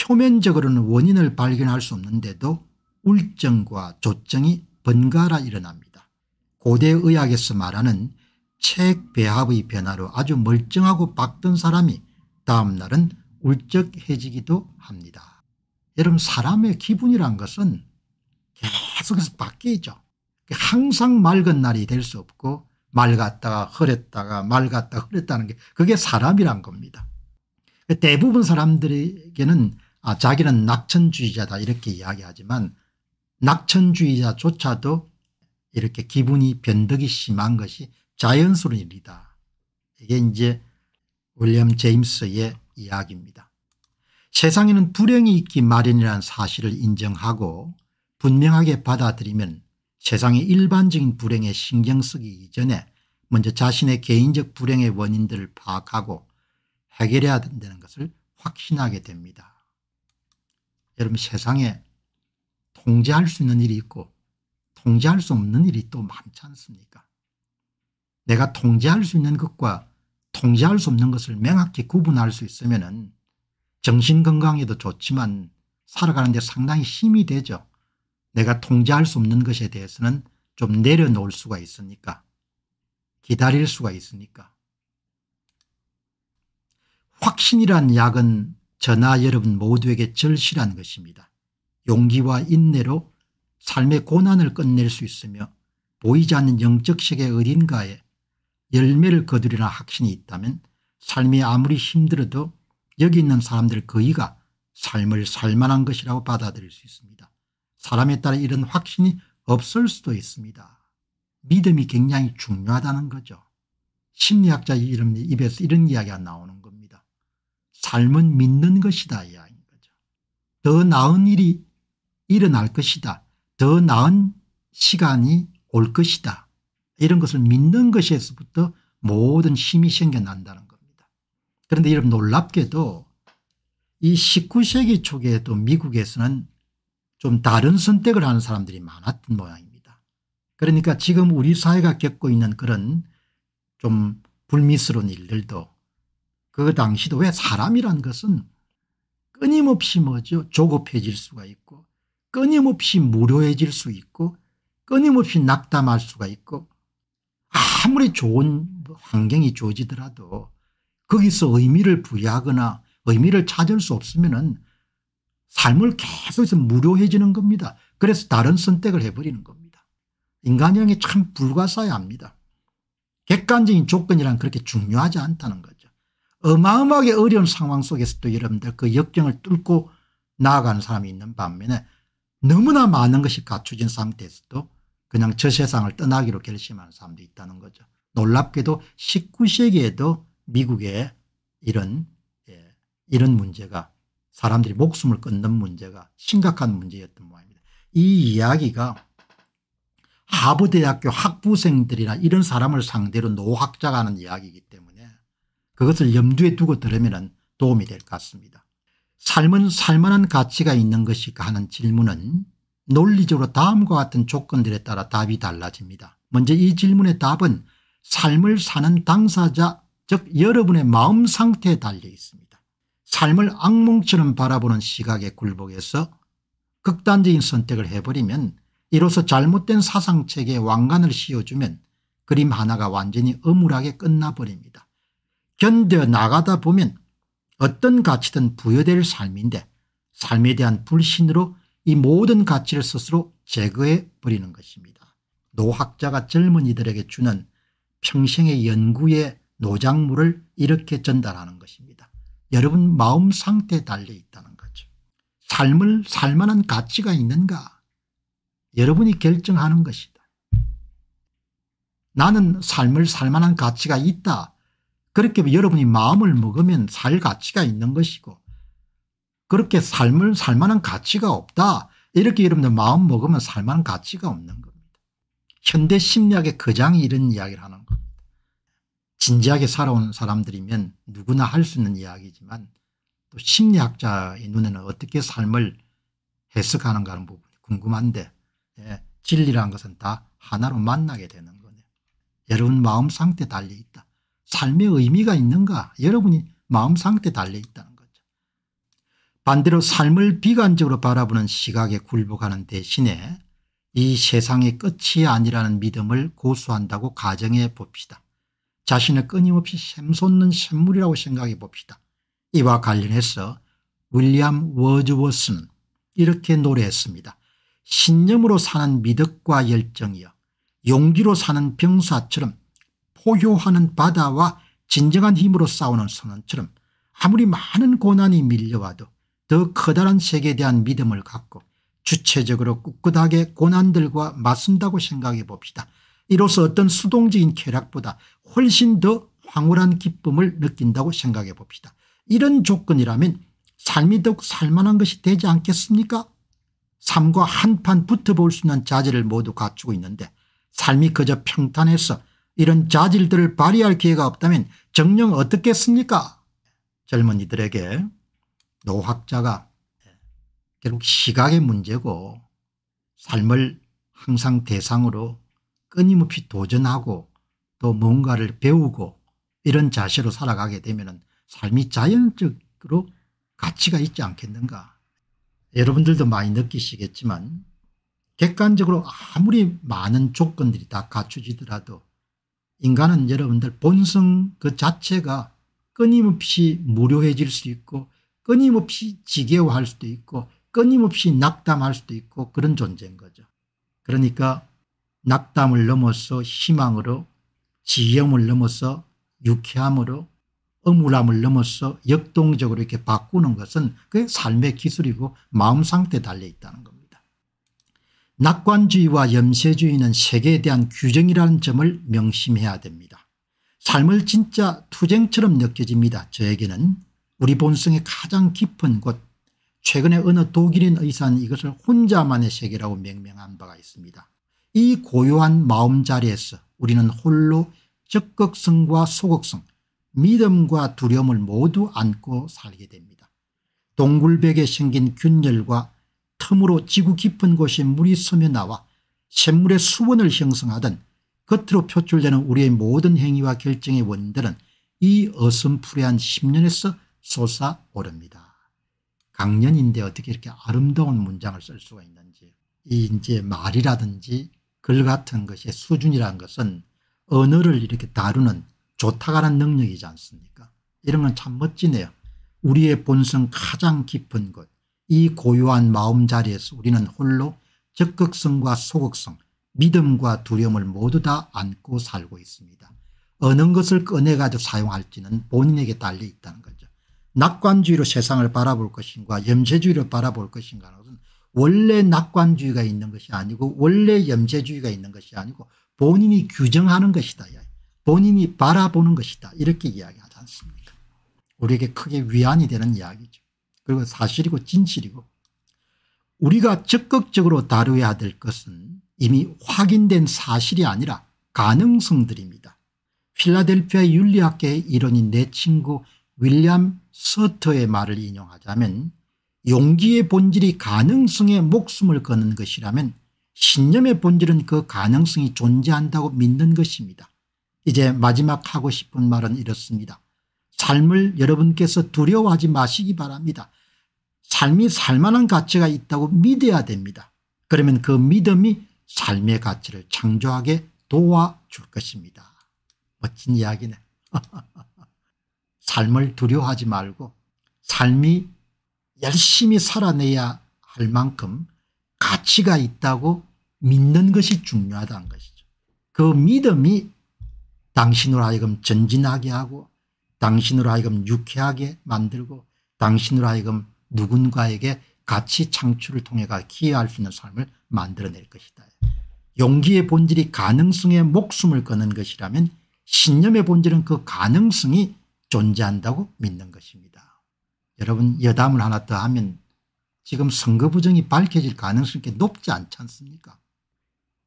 표면적으로는 원인을 발견할 수 없는데도 울증과 조증이 번갈아 일어납니다. 고대 의학에서 말하는 체액배합의 변화로 아주 멀쩡하고 밝던 사람이 다음날은 울적해지기도 합니다. 여러분 사람의 기분이란 것은 계속해서 바뀌죠. 항상 맑은 날이 될 수 없고 말 같다가 흐렸다가 말 같다가 흐렸다는 게 그게 사람이란 겁니다. 그 대부분 사람들에게는 아, 자기는 낙천주의자다 이렇게 이야기하지만 낙천주의자조차도 이렇게 기분이 변덕이 심한 것이 자연스러운 일이다. 이게 이제 윌리엄 제임스의 이야기입니다. 세상에는 불행이 있기 마련이라는 사실을 인정하고 분명하게 받아들이면 세상의 일반적인 불행에 신경 쓰기 이전에 먼저 자신의 개인적 불행의 원인들을 파악하고 해결해야 된다는 것을 확신하게 됩니다. 여러분 세상에 통제할 수 있는 일이 있고 통제할 수 없는 일이 또 많지 않습니까? 내가 통제할 수 있는 것과 통제할 수 없는 것을 명확히 구분할 수 있으면 정신건강에도 좋지만 살아가는 데 상당히 힘이 되죠. 내가 통제할 수 없는 것에 대해서는 좀 내려놓을 수가 있으니까 기다릴 수가 있으니까 확신이란 약은 저나 여러분 모두에게 절실한 것입니다. 용기와 인내로 삶의 고난을 끝낼 수 있으며 보이지 않는 영적 세계 어딘가에 열매를 거두리라 확신이 있다면 삶이 아무리 힘들어도 여기 있는 사람들 거의가 삶을 살만한 것이라고 받아들일 수 있습니다. 사람에 따라 이런 확신이 없을 수도 있습니다. 믿음이 굉장히 중요하다는 거죠. 심리학자 이름 입에서 이런 이야기가 나오는 겁니다. 삶은 믿는 것이다 이야기인 거죠. 더 나은 일이 일어날 것이다. 더 나은 시간이 올 것이다. 이런 것을 믿는 것에서부터 모든 힘이 생겨난다는 겁니다. 그런데 여러분 놀랍게도 이 19세기 초기에도 미국에서는 좀 다른 선택을 하는 사람들이 많았던 모양입니다. 그러니까 지금 우리 사회가 겪고 있는 그런 좀 불미스러운 일들도 그 당시도 왜 사람이란 것은 끊임없이 뭐죠 조급해질 수가 있고 끊임없이 무료해질 수 있고 끊임없이 낙담할 수가 있고 아무리 좋은 환경이 주어지더라도 거기서 의미를 부여하거나 의미를 찾을 수 없으면 삶을 계속해서 무료해지는 겁니다. 그래서 다른 선택을 해버리는 겁니다. 인간형이 참불가사야합니다 객관적인 조건이란 그렇게 중요하지 않다는 거죠. 어마어마하게 어려운 상황 속에서도 여러분들 그 역경을 뚫고 나아가는 사람이 있는 반면에 너무나 많은 것이 갖춰진 상태에서도 그냥 저 세상을 떠나기로 결심하는 사람도 있다는 거죠. 놀랍게도 19세기에도 미국에 이런 예, 이런 문제가 사람들이 목숨을 끊는 문제가 심각한 문제였던 모양입니다. 이 이야기가 하버대학교 학부생들이나 이런 사람을 상대로 노학자가 하는 이야기이기 때문에 그것을 염두에 두고 들으면 도움이 될 것 같습니다. 삶은 살만한 가치가 있는 것일까 하는 질문은 논리적으로 다음과 같은 조건들에 따라 답이 달라집니다. 먼저 이 질문의 답은 삶을 사는 당사자 즉 여러분의 마음 상태에 달려 있습니다. 삶을 악몽처럼 바라보는 시각에 굴복해서 극단적인 선택을 해버리면 이로써 잘못된 사상체계에 왕관을 씌워주면 그림 하나가 완전히 어물하게 끝나버립니다. 견뎌 나가다 보면 어떤 가치든 부여될 삶인데 삶에 대한 불신으로 이 모든 가치를 스스로 제거해 버리는 것입니다. 노학자가 젊은이들에게 주는 평생의 연구의 노장물을 이렇게 전달하는 것입니다. 여러분 마음 상태에 달려 있다는 거죠. 삶을 살만한 가치가 있는가 여러분이 결정하는 것이다. 나는 삶을 살만한 가치가 있다. 그렇게 여러분이 마음을 먹으면 살 가치가 있는 것이고 그렇게 삶을 살만한 가치가 없다. 이렇게 여러분들 마음 먹으면 살만한 가치가 없는 겁니다. 현대 심리학의 거장이 이런 이야기를 하는 겁니다. 진지하게 살아온 사람들이면 누구나 할 수 있는 이야기지만 또 심리학자의 눈에는 어떻게 삶을 해석하는가 하는 부분이 궁금한데 예, 진리라는 것은 다 하나로 만나게 되는 거네요. 여러분 마음 상태 달려있다. 삶의 의미가 있는가 여러분이 마음 상태 달려있다는 거죠. 반대로 삶을 비관적으로 바라보는 시각에 굴복하는 대신에 이 세상의 끝이 아니라는 믿음을 고수한다고 가정해 봅시다. 자신을 끊임없이 샘솟는 샘물이라고 생각해 봅시다. 이와 관련해서 윌리엄 워즈워스는 이렇게 노래했습니다. 신념으로 사는 미덕과 열정이여 용기로 사는 병사처럼 포효하는 바다와 진정한 힘으로 싸우는 선원처럼 아무리 많은 고난이 밀려와도 더 커다란 세계에 대한 믿음을 갖고 주체적으로 꿋꿋하게 고난들과 맞선다고 생각해 봅시다. 이로써 어떤 수동적인 쾌락보다 훨씬 더 황홀한 기쁨을 느낀다고 생각해 봅시다. 이런 조건이라면 삶이 더욱 살만한 것이 되지 않겠습니까? 삶과 한판 붙어볼 수 있는 자질을 모두 갖추고 있는데 삶이 그저 평탄해서 이런 자질들을 발휘할 기회가 없다면 정녕 어떻겠습니까? 젊은이들에게 노학자가 결국 시각의 문제고 삶을 항상 대상으로 끊임없이 도전하고 또 뭔가를 배우고 이런 자세로 살아가게 되면 삶이 자연적으로 가치가 있지 않겠는가 여러분들도 많이 느끼시겠지만 객관적으로 아무리 많은 조건들이 다 갖추지더라도 인간은 여러분들 본성 그 자체가 끊임없이 무료해질 수 있고 끊임없이 지겨워할 수도 있고 끊임없이 낙담할 수도 있고 그런 존재인 거죠. 그러니까 낙담을 넘어서 희망으로 지염을 넘어서 유쾌함으로 어물함을 넘어서 역동적으로 이렇게 바꾸는 것은 그게 삶의 기술이고 마음 상태에 달려있다는 겁니다. 낙관주의와 염세주의는 세계에 대한 규정이라는 점을 명심해야 됩니다. 삶을 진짜 투쟁처럼 느껴집니다. 저에게는 우리 본성의 가장 깊은 곳 최근에 어느 독일인 의사는 이것을 혼자만의 세계라고 명명한 바가 있습니다. 이 고요한 마음 자리에서 우리는 홀로 적극성과 소극성 믿음과 두려움을 모두 안고 살게 됩니다. 동굴벽에 생긴 균열과 틈으로 지구 깊은 곳에 물이 스며 나와 샘물의 수분을 형성하던 겉으로 표출되는 우리의 모든 행위와 결정의 원들은 이 어슴푸레한 1 0년에서 솟아오릅니다. 강년인데 어떻게 이렇게 아름다운 문장을 쓸 수가 있는지 이 이제 말이라든지 글 같은 것의 수준이라는 것은 언어를 이렇게 다루는 좋다가는 능력이지 않습니까 이런 건 참 멋지네요. 우리의 본성 가장 깊은 곳이 고요한 마음 자리에서 우리는 홀로 적극성과 소극성 믿음과 두려움을 모두 다 안고 살고 있습니다. 어느 것을 꺼내가지고 사용할지는 본인에게 달려있다는 거죠. 낙관주의로 세상을 바라볼 것인가 염세주의로 바라볼 것인가는 원래 낙관주의가 있는 것이 아니고 원래 염세주의가 있는 것이 아니고 본인이 규정하는 것이다. 본인이 바라보는 것이다. 이렇게 이야기하지 않습니까 우리에게 크게 위안이 되는 이야기죠. 그리고 사실이고 진실이고 우리가 적극적으로 다루어야 될 것은 이미 확인된 사실이 아니라 가능성들입니다. 필라델피아 윤리학계의 이론인 내 친구 윌리엄 서터의 말을 인용하자면 용기의 본질이 가능성에 목숨을 거는 것이라면 신념의 본질은 그 가능성이 존재한다고 믿는 것입니다. 이제 마지막 하고 싶은 말은 이렇습니다. 삶을 여러분께서 두려워하지 마시기 바랍니다. 삶이 살만한 가치가 있다고 믿어야 됩니다. 그러면 그 믿음이 삶의 가치를 창조하게 도와줄 것입니다. 멋진 이야기네. *laughs* 삶을 두려워하지 말고 삶이 열심히 살아내야 할 만큼 가치가 있다고 믿는 것이 중요하다는 것이죠. 그 믿음이 당신으로 하여금 전진하게 하고 당신으로 하여금 유쾌하게 만들고 당신으로 하여금 누군가에게 가치 창출을 통해 가 기여할 수 있는 삶을 만들어낼 것이다. 용기의 본질이 가능성에 목숨을 거는 것이라면 신념의 본질은 그 가능성이 존재한다고 믿는 것입니다. 여러분 여담을 하나 더 하면 지금 선거 부정이 밝혀질 가능성이 높지 않지 않습니까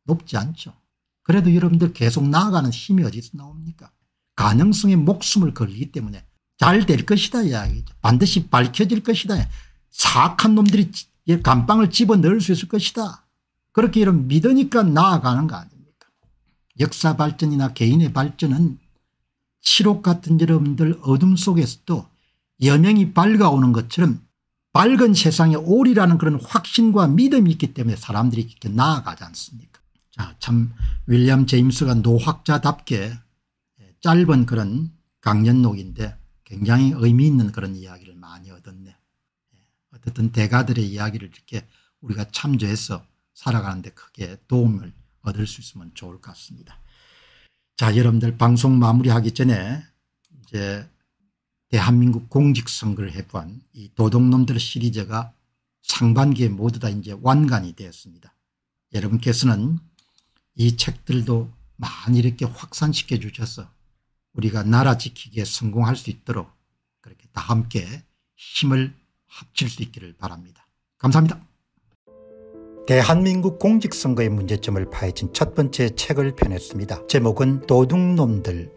높지 않죠. 그래도 여러분들 계속 나아가는 힘이 어디서 나옵니까 가능성에 목숨을 걸기 때문에 잘 될 것이다 이야기죠. 반드시 밝혀질 것이다. 사악한 놈들이 예, 감방을 집어넣을 수 있을 것이다. 그렇게 이런 믿으니까 나아가는 거 아닙니까 역사 발전이나 개인의 발전은 치록 같은 여러분들 어둠 속에서도 여명이 밝아오는 것처럼 밝은 세상에 오리라는 그런 확신과 믿음이 있기 때문에 사람들이 이렇게 나아가지 않습니까 자, 참 윌리엄 제임스가 노학자답게 짧은 그런 강연록인데 굉장히 의미 있는 그런 이야기를 많이 얻었네 어쨌든 대가들의 이야기를 이렇게 우리가 참조해서 살아가는데 크게 도움을 얻을 수 있으면 좋을 것 같습니다. 자 여러분들 방송 마무리하기 전에 이제 대한민국 공직선거를 해부한 이 도둑놈들 시리즈가 상반기에 모두 다 이제 완간이 되었습니다. 여러분께서는 이 책들도 많이 이렇게 확산시켜 주셔서 우리가 나라 지키기에 성공할 수 있도록 그렇게 다 함께 힘을 합칠 수 있기를 바랍니다. 감사합니다. 대한민국 공직선거의 문제점을 파헤친 첫 번째 책을 펴냈습니다. 제목은 도둑놈들